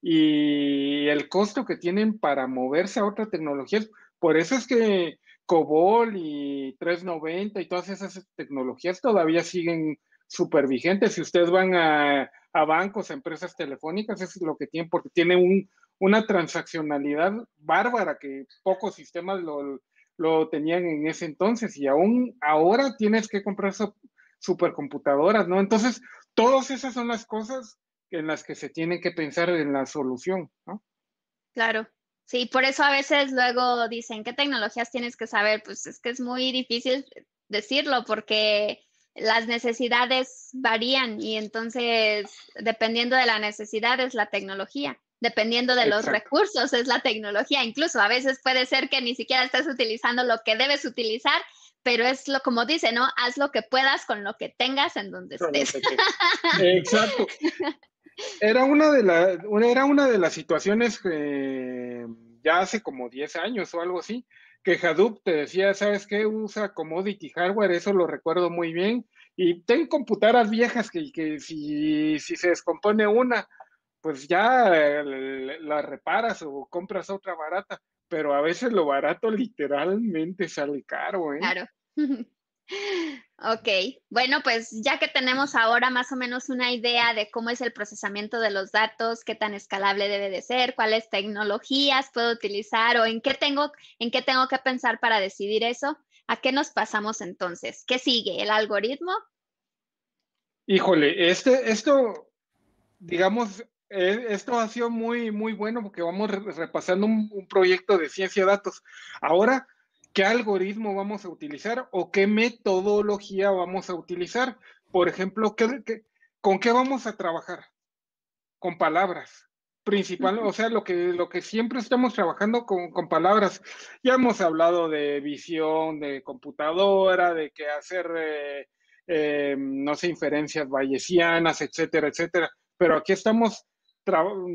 B: y el costo que tienen para moverse a otra tecnología. Por eso es que COBOL y 390 y todas esas tecnologías todavía siguen super vigente. Si ustedes van a, bancos, a empresas telefónicas, es lo que tienen, porque tiene un, una transaccionalidad bárbara que pocos sistemas lo, tenían en ese entonces y aún ahora tienes que comprar supercomputadoras, ¿no? Entonces, todas esas son las cosas en las que se tiene que pensar en la solución, ¿no?
A: Claro, Sí, por eso a veces luego dicen, ¿qué tecnologías tienes que saber? Pues es que es muy difícil decirlo porque las necesidades varían y entonces dependiendo de la necesidad es la tecnología, dependiendo de los recursos es la tecnología, incluso a veces puede ser que ni siquiera estés utilizando lo que debes utilizar, pero es lo como dice, ¿no? Haz lo que puedas con lo que tengas en donde estés. (laughs)
B: Exacto. Era una de, era una de las situaciones que eh, ya hace como 10 años o algo así, que Hadoop te decía, ¿sabes qué? Usa commodity hardware, eso lo recuerdo muy bien. Y ten computadoras viejas que, que si, si, se descompone una, pues ya eh, la reparas o compras otra barata. Pero a veces lo barato literalmente
A: sale caro, ¿eh? Claro. (laughs) Ok, bueno, pues ya que tenemos ahora más o menos una idea de cómo es el procesamiento de los datos, qué tan escalable debe de ser, cuáles tecnologías puedo utilizar o en qué tengo, en qué tengo que pensar para decidir eso, ¿a qué nos pasamos entonces? ¿Qué sigue? ¿El algoritmo?
B: Híjole, este, esto, digamos, eh, esto ha sido muy, muy bueno porque vamos repasando un, un proyecto de ciencia de datos. Ahora qué algoritmo vamos a utilizar o qué metodología vamos a utilizar. Por ejemplo, con qué vamos a trabajar? Con palabras. Principal, o sea, lo que, lo que siempre estamos trabajando con, palabras. Ya hemos hablado de visión, de computadora, de qué hacer, eh, eh, no sé, inferencias bayesianas, etcétera, etcétera. Pero aquí estamos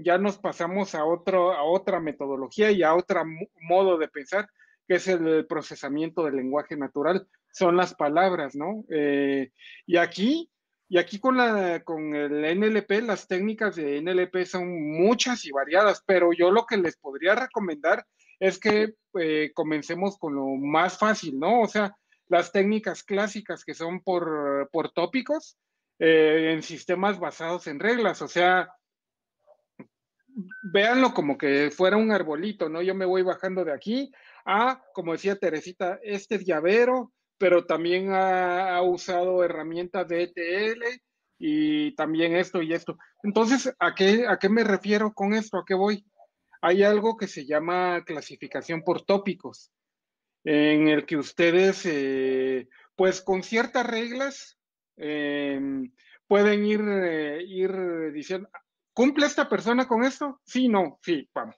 B: ya nos pasamos a, otro, a otra metodología y a otro modo de pensar que es el procesamiento del lenguaje natural, son las palabras, ¿no? Eh, y aquí, y aquí con, la, con el NLP, las técnicas de NLP son muchas y variadas, pero yo lo que les podría recomendar es que eh, comencemos con lo más fácil, ¿no? O sea, las técnicas clásicas que son por, por tópicos eh, en sistemas basados en reglas, o sea, véanlo como que fuera un arbolito, ¿no? Yo me voy bajando de aquí Ah, como decía Teresita, este es llavero, pero también ha, usado herramientas de ETL y también esto y esto. Entonces, ¿a qué, me refiero con esto? ¿A qué voy? Hay algo que se llama clasificación por tópicos, en el que ustedes, eh, pues con ciertas reglas, em, pueden ir, eh, ir diciendo, ¿cumple esta persona con esto? Sí, no, sí, vamos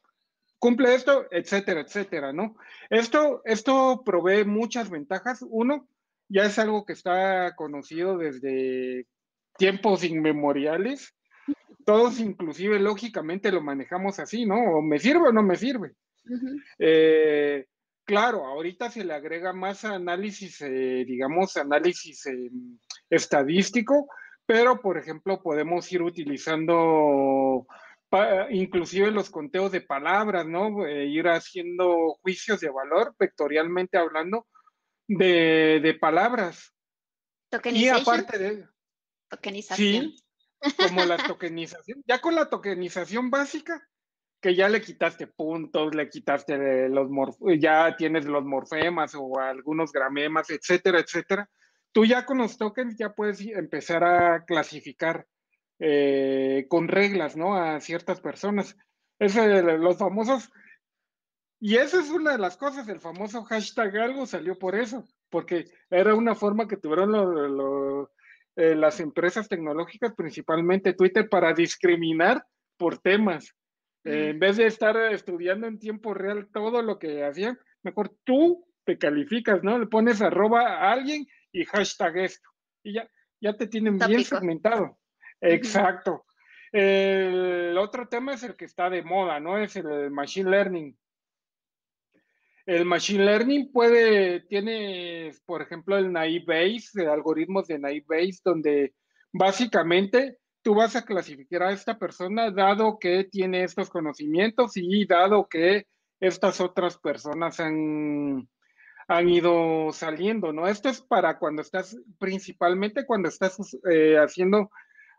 B: cumple esto, etcétera, etcétera, ¿no? Esto, esto provee muchas ventajas. Uno, ya es algo que está conocido desde tiempos inmemoriales. Todos inclusive lógicamente lo manejamos así, ¿no? O me sirve o no me sirve. Eh, claro, ahorita se le agrega más análisis, eh, digamos, análisis eh, estadístico, pero por ejemplo podemos ir utilizando inclusive los conteos de palabras, ¿no? Eh, ir haciendo juicios de valor, vectorialmente hablando, de, de palabras.
A: Y aparte de... Tokenización.
B: Sí, como la tokenización. Ya con la tokenización básica, que ya le quitaste puntos, le quitaste eh, los ya tienes los morfemas o algunos gramemas, etcétera, etcétera. Tú ya con los tokens ya puedes empezar a clasificar eh, con reglas, ¿no? A ciertas personas. Es los famosos. Y esa es una de las cosas, el famoso hashtag algo salió por eso, porque era una forma que tuvieron eh, las empresas tecnológicas, principalmente Twitter, para discriminar por temas. Eh, mm. En vez de estar estudiando en tiempo real todo lo que hacían, mejor tú te calificas, ¿no? Le pones arroba a alguien y hashtag esto. Y ya, ya te tienen bien segmentado. Exacto. El otro tema es el que está de moda, ¿no? Es el Machine Learning. El Machine Learning puede, tiene, por ejemplo, el Naive Base, algoritmos de Naive Base, donde básicamente tú vas a clasificar a esta persona dado que tiene estos conocimientos y dado que estas otras personas han, han ido saliendo, ¿no? Esto es para cuando estás, principalmente cuando estás eh, haciendo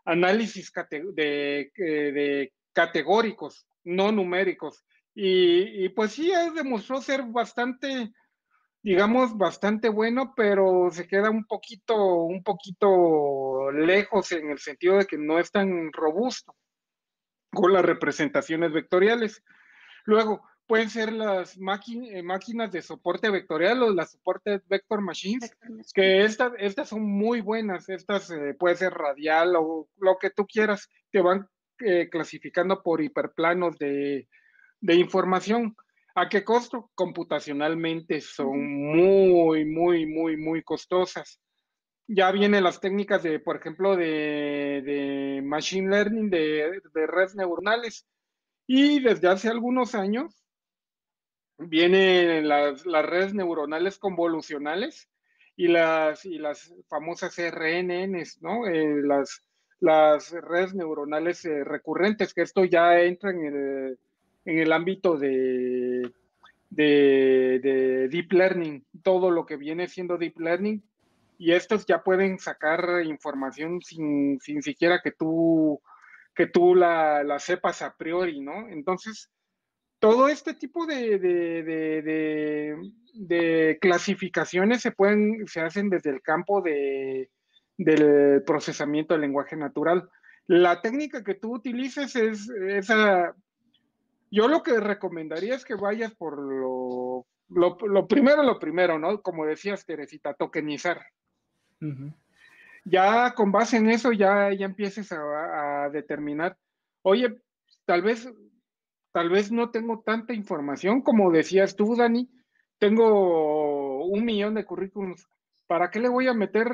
B: análisis eh, de, categóricos, no numéricos. Y, pues sí, demostró ser bastante, digamos, bastante bueno, pero se queda un poquito, un poquito lejos en el sentido de que no es tan robusto con las representaciones vectoriales. Luego, pueden ser las eh, máquinas de soporte vectorial o las soportes vector machines, que estas, estas son muy buenas, estas pueden eh, puede ser radial o lo que tú quieras, te van eh, clasificando por hiperplanos de, de, información. ¿A qué costo? Computacionalmente son muy, muy, muy, muy costosas. Ya vienen las técnicas de, por ejemplo, de, machine learning, de, de redes neuronales. Y desde hace algunos años Vienen las, las redes neuronales convolucionales y las, las famosas RNNs, ¿no? Eh, las, redes neuronales eh, recurrentes, que esto ya entra en el, ámbito de, Deep Learning, todo lo que viene siendo Deep Learning, y estos ya pueden sacar información sin, siquiera que tú, que tú la, la sepas a priori, ¿no? Entonces, todo este tipo de, clasificaciones se pueden, se hacen desde el campo del procesamiento del lenguaje natural. La técnica que tú utilices es esa. Yo lo que recomendaría es que vayas por lo, primero, lo primero, ¿no? Como decías, Teresita, tokenizar. Ya con base en eso, ya, ya empieces a determinar, oye, tal vez tal vez no tengo tanta información como decías tú, Dani. Tengo un millón de currículums. ¿Para qué le voy a meter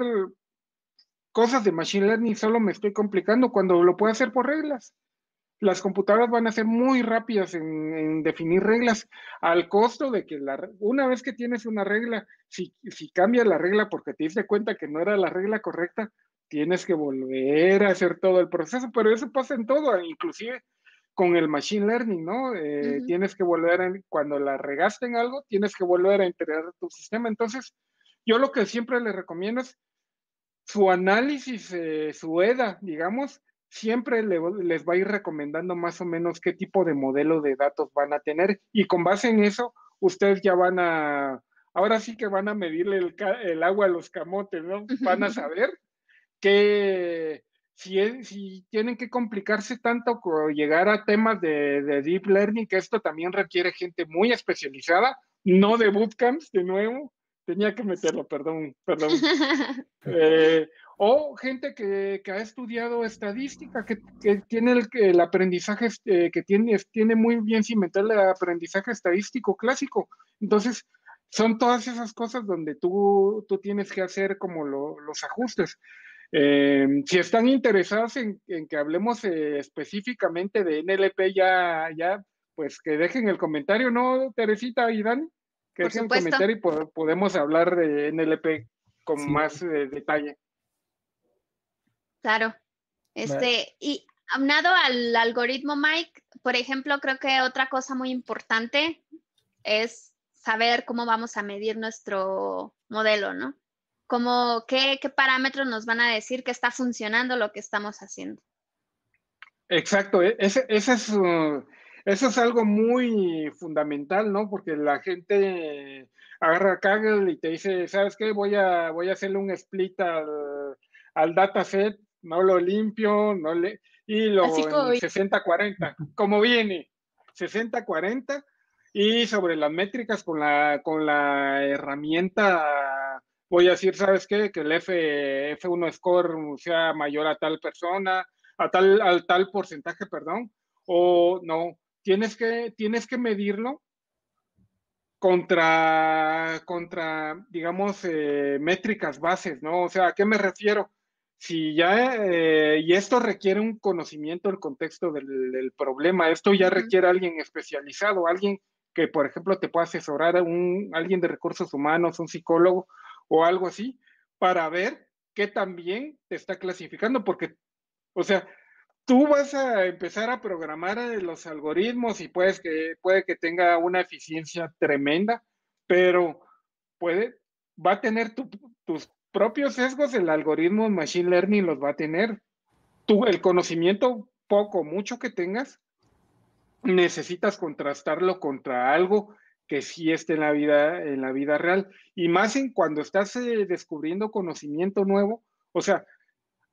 B: cosas de Machine Learning? Solo me estoy complicando cuando lo puedo hacer por reglas. Las computadoras van a ser muy rápidas en, definir reglas al costo de que la, una vez que tienes una regla, si, si cambias la regla porque te diste cuenta que no era la regla correcta, tienes que volver a hacer todo el proceso, pero eso pasa en todo, inclusive con el machine learning, ¿no? Eh, tienes que volver, cuando la regaste en algo, tienes que volver a integrar tu sistema. Entonces, yo lo que siempre les recomiendo es su análisis, eh, su EDA, digamos, siempre les va a ir recomendando más o menos qué tipo de modelo de datos van a tener y con base en eso, ustedes ya van a, ahora sí que van a medirle el, el agua a los camotes, ¿no? Van a saber qué si, tienen que complicarse tanto llegar a temas de, deep learning, que esto también requiere gente muy especializada, no de bootcamps, de nuevo, tenía que meterlo, perdón, perdón.
A: (laughs)
B: Eh, o gente que, ha estudiado estadística, que, tiene el, aprendizaje, este, que tiene, tiene muy bien cimentado el aprendizaje estadístico clásico. Entonces, son todas esas cosas donde tú, tienes que hacer como los ajustes. Em, si están interesados en, que hablemos eh, específicamente de NLP, ya, ya, pues que dejen el comentario, ¿no, Teresita y Dani? Que dejen el comentario y podemos hablar de NLP con más eh, detalle.
A: Claro. Este, y aunado al algoritmo Mike, por ejemplo, creo que otra cosa muy importante es saber cómo vamos a medir nuestro modelo, ¿no? como qué, parámetros nos van a decir que está funcionando lo que estamos haciendo.
B: Exacto, e-, ese, es, uh, eso es algo muy fundamental, ¿no? Porque la gente agarra Kaggle y te dice, ¿sabes qué? Voy a, voy a hacerle un split al, al dataset, no lo limpio, no le... Y lo 60-40, como viene, 60-40, y sobre las métricas con la, con la herramienta voy a decir, ¿sabes qué? Que el F, F1 score sea mayor a tal persona, a tal, al tal porcentaje, perdón, o no, tienes que, tienes que medirlo contra, contra digamos, eh, métricas bases, ¿no? O sea, ¿a qué me refiero? Si ya, eh, y esto requiere un conocimiento del contexto del, problema, esto ya requiere alguien especializado, alguien que, por ejemplo, te pueda asesorar, a un, alguien de recursos humanos, un psicólogo, o algo así para ver qué también te está clasificando, porque, o sea, tú vas a empezar a programar eh, los algoritmos y puedes que, puede que tenga una eficiencia tremenda, pero puede, va a tener tus propios sesgos, el algoritmo Machine Learning los va a tener. Tú, el conocimiento poco, mucho que tengas, necesitas contrastarlo contra algo que sí esté en la vida, en la vida real. Y más en cuando estás eh, descubriendo conocimiento nuevo, o sea,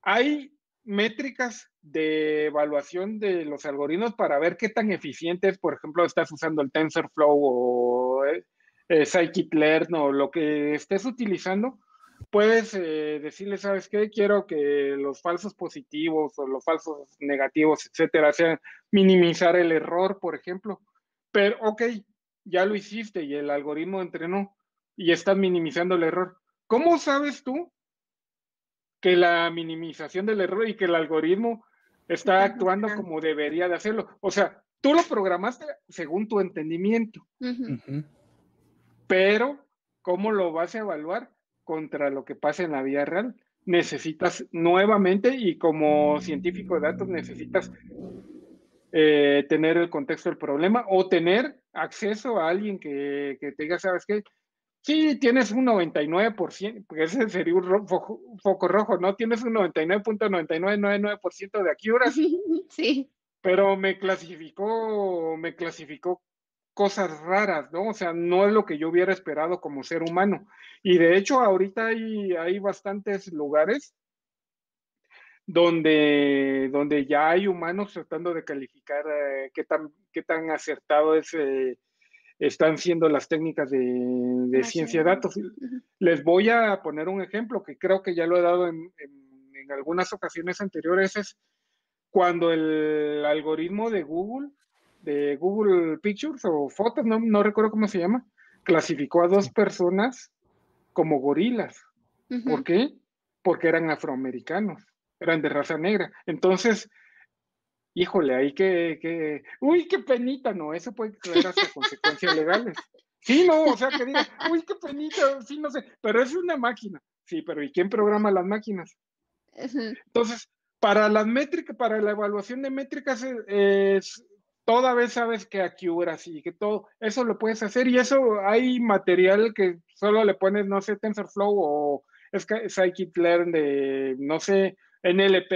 B: hay métricas de evaluación de los algoritmos para ver qué tan eficientes, por ejemplo, estás usando el TensorFlow o eh, eh Scikit-Learn o lo que estés utilizando, puedes eh, decirle, ¿sabes qué? Quiero que los falsos positivos o los falsos negativos, etcétera, sean minimizar el error, por ejemplo. Pero, ok, ya lo hiciste y el algoritmo entrenó y estás minimizando el error. ¿Cómo sabes tú que la minimización del error y que el algoritmo está actuando como debería de hacerlo? O sea, tú lo programaste según tu entendimiento, pero ¿cómo lo vas a evaluar contra lo que pasa en la vida real? Necesitas nuevamente, y como científico de datos, necesitas eh, tener el contexto del problema o tener acceso a alguien que, que te diga, ¿sabes qué? Sí, tienes un 99%, porque ese sería un foco, rojo, ¿no? Tienes un 99.9999% de sí. (laughs) Sí. Pero me clasificó, me clasificó cosas raras, ¿no? O sea, no es lo que yo hubiera esperado como ser humano. Y de hecho, ahorita hay, hay bastantes lugares donde, donde ya hay humanos tratando de calificar eh, qué, tan, qué tan acertado es, eh, están siendo las técnicas de, ciencia de datos. Les voy a poner un ejemplo que creo que ya lo he dado en, algunas ocasiones anteriores, es cuando el algoritmo de Google, de Google Pictures o Fotos, no, recuerdo cómo se llama, clasificó a dos personas como gorilas. ¿Por qué? Porque eran afroamericanos eran de raza negra. Entonces, híjole, ahí que, que, uy, qué penita, no, eso puede traer hasta consecuencias (laughs) legales. Sí, no, o sea, que digan, uy, qué penita, sí, no sé, pero es una máquina. Sí, pero ¿y quién programa las máquinas? Entonces, para las métricas, para la evaluación de métricas, eh, es, toda vez sabes que aquí hubiera sí, que todo, eso lo puedes hacer y eso hay material que solo le pones, no sé, TensorFlow o es Scikit-learn de, no sé, NLP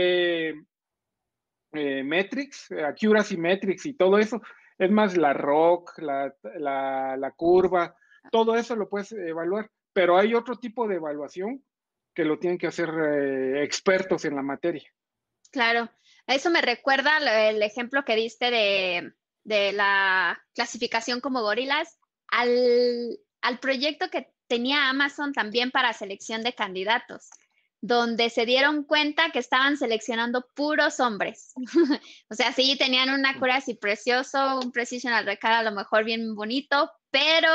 B: eh, Metrics, Accuracy Metrics y todo eso. Es más, la ROC, la, curva, todo eso lo puedes evaluar. Pero hay otro tipo de evaluación que lo tienen que hacer eh, expertos en la materia.
A: Claro, eso me recuerda el ejemplo que diste de, la clasificación como gorilas al, al proyecto que tenía Amazon también para selección de candidatos donde se dieron cuenta que estaban seleccionando puros hombres. (laughs) o sea, sí tenían una cura así precioso, un precision al a lo mejor bien bonito, pero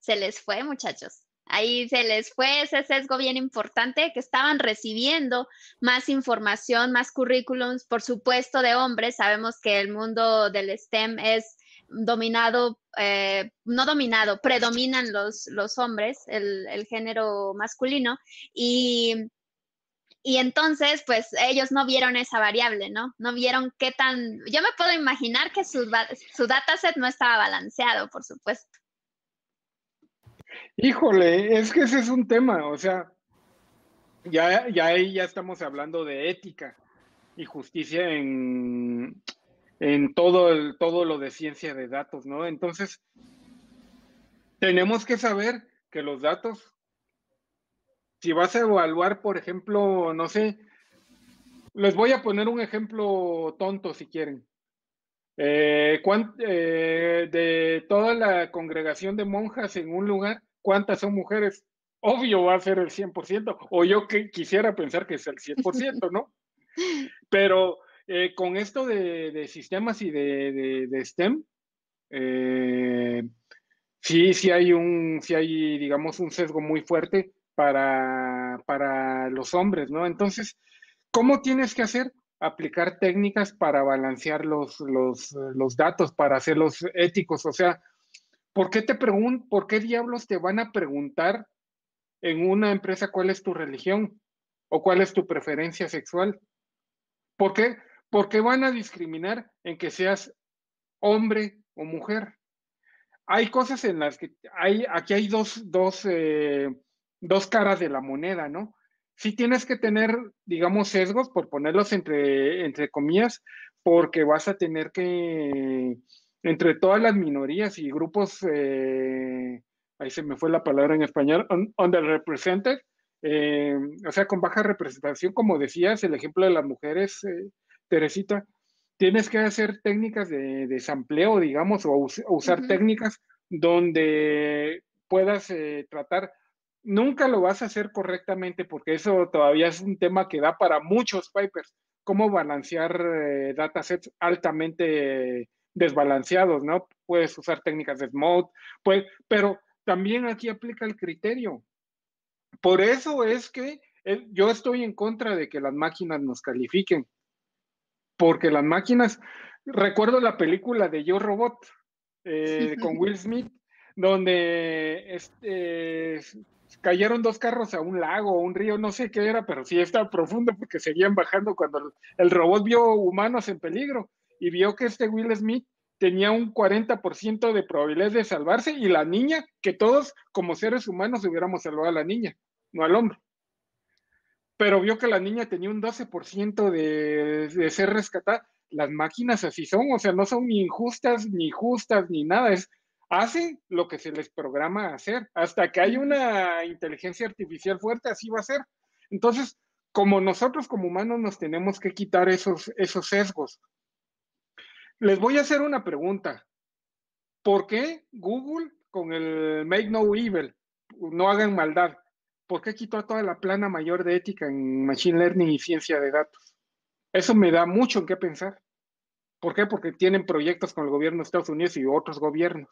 A: se les fue, muchachos. Ahí se les fue ese sesgo bien importante que estaban recibiendo más información, más currículums, por supuesto, de hombres. Sabemos que el mundo del STEM es dominado, eh, no dominado, predominan los, los hombres, el, el género masculino. Y y entonces, pues ellos no vieron esa variable, ¿no? No vieron qué tan... Yo me puedo imaginar que su, su dataset no estaba balanceado, por supuesto.
B: Híjole, es que ese es un tema, o sea, ya, ya ahí ya estamos hablando de ética y justicia en, en todo, el, todo lo de ciencia de datos, ¿no? Entonces, tenemos que saber que los datos si vas a evaluar, por ejemplo, no sé, les voy a poner un ejemplo tonto si quieren. Eh, eh, de toda la congregación de monjas en un lugar, ¿cuántas son mujeres? Obvio va a ser el 100%, o yo quisiera pensar que es el 100%, ¿no? (laughs) Pero eh, con esto de, sistemas y de, STEM, sí, sí hay un, sí hay, digamos, un sesgo muy fuerte para, para los hombres, ¿no? Entonces, ¿cómo tienes que hacer? Aplicar técnicas para balancear los, los, datos, para hacerlos éticos. O sea, ¿por qué te preguntan, por qué diablos te van a preguntar en una empresa cuál es tu religión o cuál es tu preferencia sexual? ¿Por qué? Porque van a discriminar en que seas hombre o mujer. Hay cosas en las que hay, aquí hay dos, dos eh, dos caras de la moneda, ¿no? Sí tienes que tener, digamos, sesgos, por ponerlos entre, entre comillas, porque vas a tener que, entre todas las minorías y grupos, eh, ahí se me fue la palabra en español, underrepresented, eh, o sea, con baja representación, como decías, el ejemplo de las mujeres, eh, Teresita, tienes que hacer técnicas de desampleo, digamos, o usar técnicas donde puedas eh, tratar nunca lo vas a hacer correctamente porque eso todavía es un tema que da para muchos papers, cómo balancear eh, datasets altamente desbalanceados, ¿no? Puedes usar técnicas de SMOD, pues, pero también aquí aplica el criterio. Por eso es que yo estoy en contra de que las máquinas nos califiquen, porque las máquinas, recuerdo la película de Yo Robot eh, con Will Smith, donde este, cayeron dos carros a un lago, o un río, no sé qué era, pero sí estaba profundo porque seguían bajando cuando el robot vio humanos en peligro y vio que este Will Smith tenía un 40% de probabilidad de salvarse y la niña, que todos como seres humanos hubiéramos salvado a la niña, no al hombre. Pero vio que la niña tenía un 12% de, de ser rescatada. Las máquinas así son, o sea, no son ni injustas, ni justas, ni nada, es hace lo que se les programa hacer. Hasta que hay una inteligencia artificial fuerte, así va a ser. Entonces, como nosotros como humanos nos tenemos que quitar esos, esos sesgos. Les voy a hacer una pregunta. ¿Por qué Google con el Make No Evil, no hagan maldad? ¿Por qué quitó toda la plana mayor de ética en Machine Learning y ciencia de datos? Eso me da mucho en qué pensar. ¿Por qué? Porque tienen proyectos con el gobierno de Estados Unidos y otros gobiernos.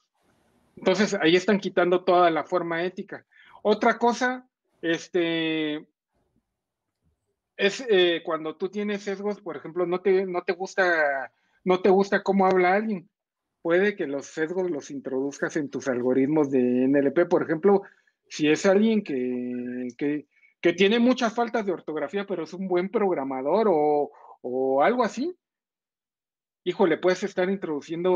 B: Entonces, ahí están quitando toda la forma ética. Otra cosa, este, es eh, cuando tú tienes sesgos, por ejemplo, no te, no te gusta, no te gusta cómo habla alguien. Puede que los sesgos los introduzcas en tus algoritmos de NLP. Por ejemplo, si es alguien que, que, que tiene muchas faltas de ortografía, pero es un buen programador o, o algo así, híjole, puedes estar introduciendo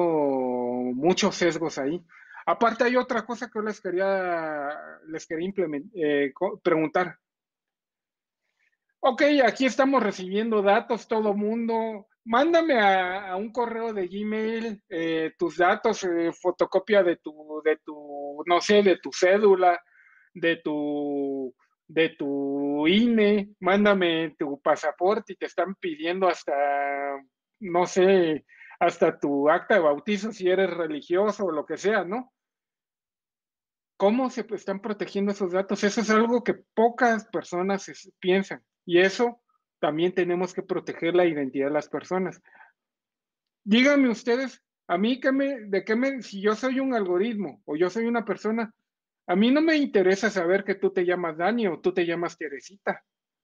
B: muchos sesgos ahí. Aparte hay otra cosa que les quería, les quería eh, preguntar. Ok, aquí estamos recibiendo datos, todo mundo. Mándame a, un correo de Gmail eh, tus datos, eh, fotocopia de tu, de tu, no sé, de tu cédula, de tu, de tu INE, mándame tu pasaporte y te están pidiendo hasta, no sé, hasta tu acta de bautizo si eres religioso o lo que sea, ¿no? ¿Cómo se están protegiendo esos datos? Eso es algo que pocas personas piensan y eso también tenemos que proteger la identidad de las personas. Díganme ustedes, a mí qué me, de qué me, si yo soy un algoritmo o yo soy una persona, a mí no me interesa saber que tú te llamas Dani o tú te llamas Teresita.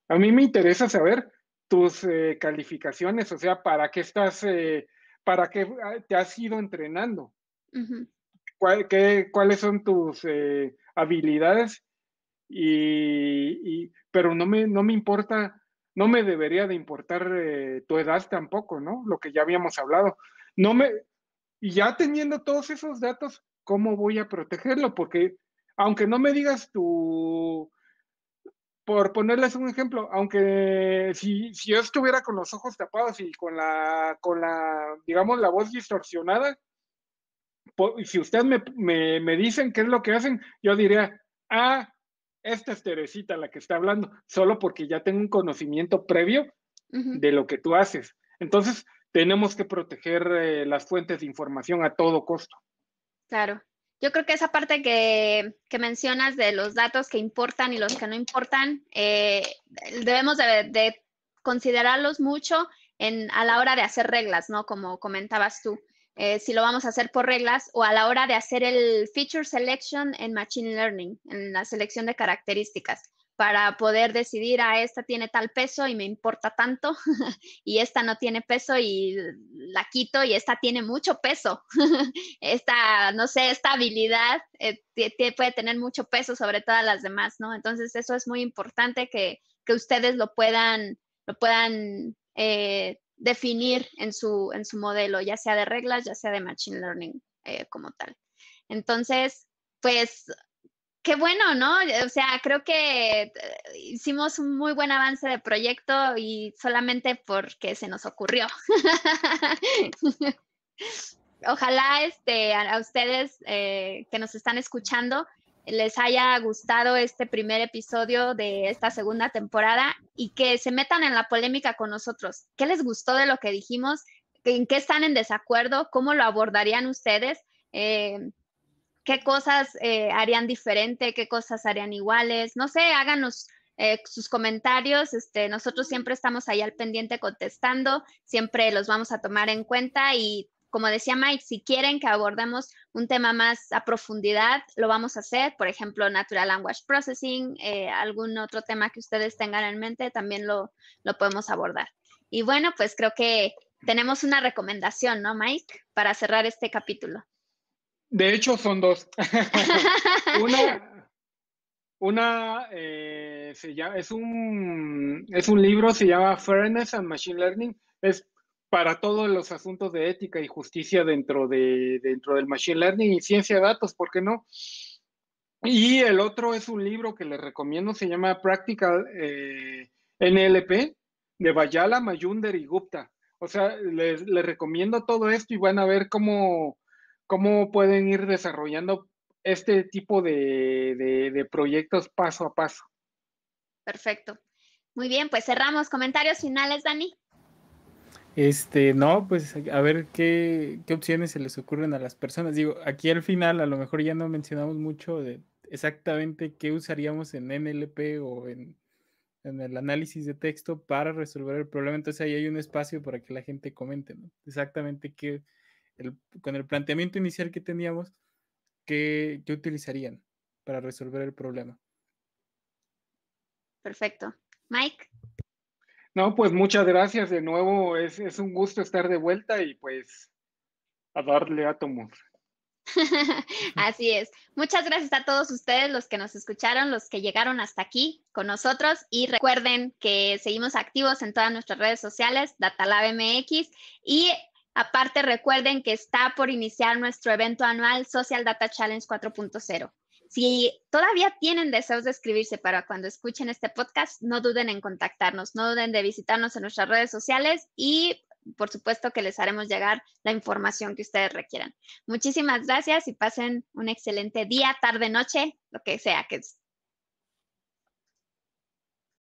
B: A mí me interesa saber tus eh, calificaciones, o sea, para qué estás eh, para qué ah, te has ido entrenando, cuáles son tus eh, habilidades, y, pero no me, no me importa, no me debería de importar eh, tu edad tampoco, ¿no? Lo que ya habíamos hablado. No me, y ya teniendo todos esos datos, ¿cómo voy a protegerlo? Porque aunque no me digas tu por ponerles un ejemplo, aunque si, yo estuviera con los ojos tapados y con la, con la digamos, la voz distorsionada, si ustedes me, dicen qué es lo que hacen, yo diría, ah, esta es Teresita la que está hablando, solo porque ya tengo un conocimiento previo de lo que tú haces. Entonces, tenemos que proteger eh, las fuentes de información a todo costo.
A: Claro yo creo que esa parte que, mencionas de los datos que importan y los que no importan, eh, debemos de, considerarlos mucho a la hora de hacer reglas, ¿no? Como comentabas tú, eh, si lo vamos a hacer por reglas o a la hora de hacer el feature selection en Machine Learning, en la selección de características para poder decidir, a ah, esta tiene tal peso y me importa tanto, (laughs) y esta no tiene peso y la quito, y esta tiene mucho peso. (laughs) esta, no sé, esta habilidad eh, puede tener mucho peso sobre todas las demás, ¿no? Entonces, eso es muy importante que, ustedes lo puedan, lo puedan eh, definir en su, en su modelo, ya sea de reglas, ya sea de Machine Learning eh, como tal. Entonces, pues qué bueno, ¿no? O sea, creo que eh, hicimos un muy buen avance de proyecto y solamente porque se nos ocurrió. (laughs) Ojalá este, a, ustedes eh, que nos están escuchando les haya gustado este primer episodio de esta segunda temporada y que se metan en la polémica con nosotros. ¿Qué les gustó de lo que dijimos? ¿En qué están en desacuerdo? ¿Cómo lo abordarían ustedes? Eh, qué cosas eh, harían diferente, qué cosas harían iguales. No sé, háganos eh, sus comentarios. Este, nosotros siempre estamos ahí al pendiente contestando, siempre los vamos a tomar en cuenta y como decía Mike, si quieren que abordemos un tema más a profundidad, lo vamos a hacer. Por ejemplo, Natural Language Processing, eh, algún otro tema que ustedes tengan en mente, también lo, lo podemos abordar. Y bueno, pues creo que tenemos una recomendación, ¿no, Mike? Para cerrar este capítulo.
B: De hecho, son dos.
A: (laughs) una
B: una eh, es, un, es un libro, se llama Fairness and Machine Learning. Es para todos los asuntos de ética y justicia dentro, de, dentro del Machine Learning y ciencia de datos, ¿por qué no? Y el otro es un libro que les recomiendo, se llama Practical eh, NLP de Bayala, Mayunder y Gupta. O sea, les recomiendo todo esto y van a ver cómo cómo pueden ir desarrollando este tipo de, proyectos paso a paso.
A: Perfecto. Muy bien, pues cerramos. Comentarios finales, Dani.
C: Este, no, pues a ver qué, opciones se les ocurren a las personas. Digo, aquí al final a lo mejor ya no mencionamos mucho de exactamente qué usaríamos en NLP o en, el análisis de texto para resolver el problema. Entonces ahí hay un espacio para que la gente comente, Exactamente qué, con el planteamiento inicial que teníamos, ¿qué, utilizarían para resolver el problema?
A: Perfecto. Mike.
C: No, pues muchas gracias de
B: nuevo. Es, un gusto estar de vuelta y pues a darle átomos.
A: (laughs) Así es. Muchas gracias a todos ustedes, los que nos escucharon, los que llegaron hasta aquí con nosotros y recuerden que seguimos activos en todas nuestras redes sociales, DatalabMX, y Aparte, recuerden que está por iniciar nuestro evento anual Social Data Challenge 4.0. Si todavía tienen deseos de escribirse para cuando escuchen este podcast, no duden en contactarnos, no duden de visitarnos en nuestras redes sociales y por supuesto que les haremos llegar la información que ustedes requieran. Muchísimas gracias y pasen un excelente día, tarde, noche, lo que sea que